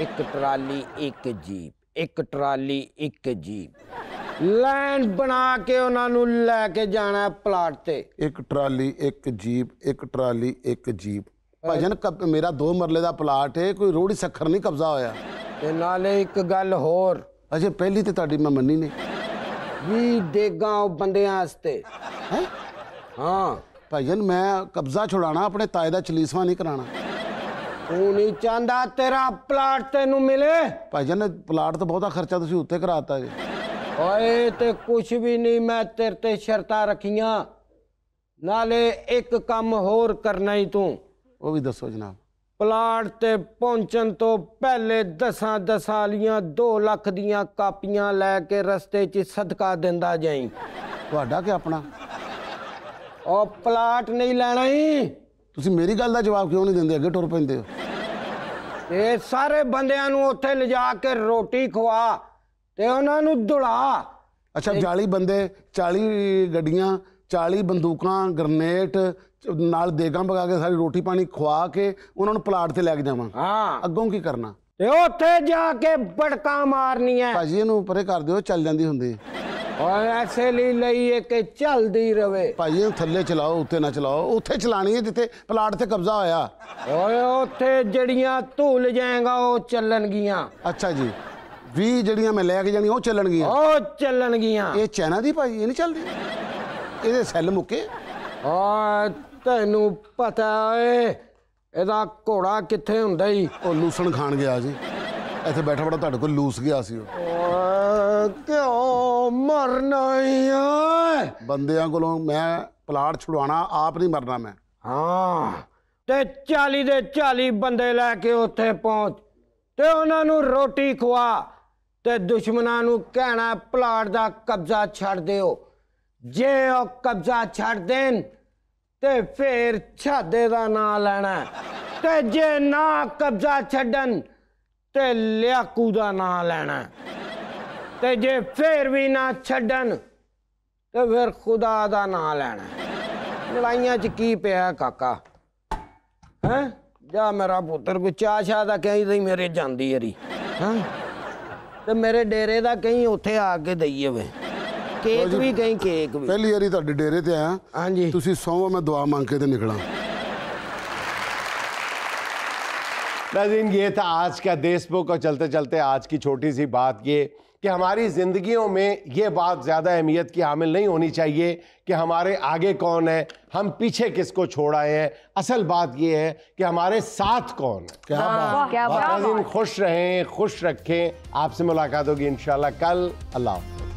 ਇੱਕ ਟਰਾਲੀ ਇੱਕ ਜੀਪ ਇੱਕ ਟਰਾਲੀ ਇੱਕ ਜੀਪ ਲੈਂਡ ਬਣਾ ਕੇ ਉਹਨਾਂ ਨੂੰ ਲੈ ਕੇ ਜਾਣਾ ਪਲਾਟ ਤੇ ਇੱਕ ਟਰਾਲੀ ਇੱਕ ਜੀਪ ਇੱਕ ਟਰਾਲੀ ਇੱਕ ਜੀਪ ਭਜਨ ਮੇਰਾ ਦੋ ਮਰਲੇ ਦਾ ਪਲਾਟ ਹੈ ਕੋਈ ਰੋੜੀ ਸੱਖਰ ਨਹੀਂ ਕਬਜ਼ਾ ਹੋਇਆ ਤੇ ਨਾਲੇ ਇੱਕ ਗੱਲ ਹੋਰ ਅਜੇ ਪਹਿਲੀ ਤੇ ਤੁਹਾਡੀ ਮੈਂ ਮੰਨੀ ਨਹੀਂ ਵੀ ਦੇਗਾ ਉਹ ਬੰਦਿਆਂ ਵਾਸਤੇ ਹਾਂ ਭਜਨ ਮੈਂ ਕਬਜ਼ਾ ਛੁਡਾਣਾ ਆਪਣੇ ਤਾਏ ਦਾ ਚਲੀਸਵਾ ਨਹੀਂ ਕਰਾਣਾ ਤੂੰ ਨਹੀਂ ਚਾਹੁੰਦਾ ਤੇਰਾ ਪਲਾਟ ਤੈਨੂੰ ਮਿਲੇ ਜਨ ਪਲਾਟ ਤਾਂ ਬਹੁਤਾ ਖਰਚਾ ਤੁਸੀਂ ਉੱਤੇ ਕਰਾਤਾ ਜੀ ਓਏ ਤੇ ਕੁਛ ਵੀ ਨਹੀਂ ਮੈਂ ਤੇਰੇ ਤੇ ਸ਼ਰਤਾਂ ਰੱਖੀਆਂ ਨਾਲੇ ਇੱਕ ਕੰਮ ਹੋਰ ਕਰਨਾ ਹੀ ਤੂੰ ਉਹ ਵੀ ਦੱਸੋ ਜਨਾਬ ਪਲਾਟ ਤੇ ਪਹੁੰਚਣ ਤੋਂ ਪਹਿਲੇ ਦਸਾਂ ਦਸਾਲੀਆਂ 2 ਲੱਖ ਦੀਆਂ ਕਾਪੀਆਂ ਲੈ ਕੇ ਰਸਤੇ 'ਚ ਸਦਕਾ ਦਿੰਦਾ ਜਾਈ ਤੁਹਾਡਾ ਕਿ ਆਪਣਾ ਉਹ ਪਲਾਟ ਨਹੀਂ ਲੈਣਾ ਹੀ ਤੁਸੀਂ ਮੇਰੀ ਗੱਲ ਦਾ ਜਵਾਬ ਕਿਉਂ ਨਹੀਂ ਦਿੰਦੇ ਅੱਗੇ ਟੁਰ ਪੈਂਦੇ ਹੋ ਇਹ ਸਾਰੇ ਬੰਦਿਆਂ ਨੂੰ ਉੱਥੇ ਲਿਜਾ ਕੇ ਰੋਟੀ ਖਵਾ ਤੇ ਉਹਨਾਂ ਨੂੰ ਦੁਲਾ ਅੱਛਾ 40 ਬੰਦੇ 40 ਗੱਡੀਆਂ 40 ਬੰਦੂਕਾਂ ਗ੍ਰਨੇਟ ਨਾਲ ਦੇਗਾ ਬਗਾ ਕੇ ਸਾਰੀ ਰੋਟੀ ਪਾਣੀ ਖਵਾ ਕੇ ਉਹਨਾਂ ਨੂੰ ਪਲਾਟ ਤੇ ਲੈ ਕੇ ਜਾਵਾਂ ਹਾਂ ਅੱਗੋਂ ਕੀ ਕਰਨਾ ਤੇ ਉੱਥੇ ਜਾ ਕੇ ਬੜਕਾ ਮਾਰਨੀ ਹੈ ਭਾਜੀ ਇਹਨੂੰ ਪਰੇ ਕਰ ਦਿਓ ਚੱਲ ਜਾਂਦੀ ਹੁੰਦੀ ਔਰ ਐਸੇ ਲਈ ਲਈਏ ਕਿ ਚੱਲਦੀ ਰਵੇ ਭਾਈ ਥੱਲੇ ਚਲਾਓ ਉੱਤੇ ਨਾ ਚਲਾਓ ਉੱਥੇ ਚਲਾਣੀ ਹੈ ਜਿੱਥੇ ਪਲਾਟ ਤੇ ਕਬਜ਼ਾ ਹੋਇਆ ਓਏ ਉੱਥੇ ਜੜੀਆਂ ਧੂਲ ਜਾਏਗਾ ਉਹ ਚੱਲਣਗੀਆਂ ਅੱਛਾ ਜੀ ਵੀ ਜਿਹੜੀਆਂ ਮੈਂ ਲੈ ਕੇ ਜਾਣੀ ਉਹ ਚੱਲਣਗੀਆਂ ਉਹ ਚੱਲਣਗੀਆਂ ਇਹ ਚੈਨਾ ਦੀ ਭਾਈ ਇਹ ਨਹੀਂ ਚੱਲਦੀ ਇਹਦੇ ਸੈੱਲ ਮੁੱਕੇ ਆ ਤੈਨੂੰ ਪਤਾ ਏ ਇਹਦਾ ਘੋੜਾ ਕਿੱਥੇ ਹੁੰਦਾ ਈ ਉਹ ਲੂਸਣ ਖਾਣ ਗਿਆ ਜੀ ਇੱਥੇ ਬੈਠਾ ਬੜਾ ਤੁਹਾਡੇ ਕੋਲ ਲੂਸ ਗਿਆ ਸੀ ਉਹ ਕਿਉਂ ਮਰਨਾ ਹੈ ਬੰਦਿਆਂ ਕੋਲੋਂ ਮੈਂ ਪਲਾਟ ਛੁਡਵਾਣਾ ਆਪ ਨਹੀਂ ਮਰਨਾ ਮੈਂ ਹਾਂ ਤੇ 40 ਦੇ 40 ਬੰਦੇ ਲੈ ਕੇ ਉੱਥੇ ਪਹੁੰਚ ਤੇ ਉਹਨਾਂ ਨੂੰ ਰੋਟੀ ਖਵਾ ਤੇ ਦੁਸ਼ਮਣਾਂ ਨੂੰ ਕਹਿਣਾ ਪਲਾਟ ਦਾ ਕਬਜ਼ਾ ਛੱਡ ਦਿਓ ਜੇ ਉਹ ਕਬਜ਼ਾ ਛੱਡ ਦੇਣ ਤੇ ਫੇਰ ਛਾਦੇ ਦਾ ਨਾਂ ਲੈਣਾ ਤੇ ਜੇ ਨਾ ਕਬਜ਼ਾ ਛੱਡਣ ਤੇ ਲਿਆਕੂ ਦਾ ਨਾਂ ਲੈਣਾ ਤੇ ਜੇ ਫੇਰ ਵੀ ਨਾ ਛੱਡਣ ਤੇ ਫਿਰ ਖੁਦਾ ਦਾ ਨਾਂ ਲੈਣਾ ਲੜਾਈਆਂ 'ਚ ਕੀ ਪਿਆ ਕਾਕਾ ਹੈ ਜਾ ਮੇਰਾ ਪੁੱਤਰ ਵਿਚਾ ਸ਼ਾ ਦਾ ਕਹੀਂ ਤੇ ਮੇਰੇ ਜਾਂਦੀ ਏਰੀ ਹਾਂ ਤੇ ਮੇਰੇ ਡੇਰੇ ਦਾ ਕਹੀਂ ਉੱਥੇ ਆ ਕੇ ਦਈ ਵੇ ਕੇਕ ਵੀ ਕਹੀਂ ਕੇਕ ਵੀ ਪਹਿਲੀ ਵਾਰੀ ਤੁਹਾਡੇ ਡੇਰੇ ਤੇ ਆਇਆ ਹਾਂਜੀ ਤੁਸੀਂ ਸੌਂ ਮੈਂ ਦੁਆ ਮੰਗ ਕੇ ਤੇ ਨਿਕਲਾਂ नाजीन ये था आज का देशभुक और चलते चलते आज की छोटी सी बात ये कि हमारी ज़िंदगियों में ये बात ज़्यादा अहमियत की हामिल नहीं होनी चाहिए कि हमारे आगे कौन है हम पीछे किसको छोड़ आए हैं असल बात ये है कि हमारे साथ कौन है क्या बात क्या बात खुश रहें खुश रखें आपसे मुलाकात होगी इन कल अल्लाह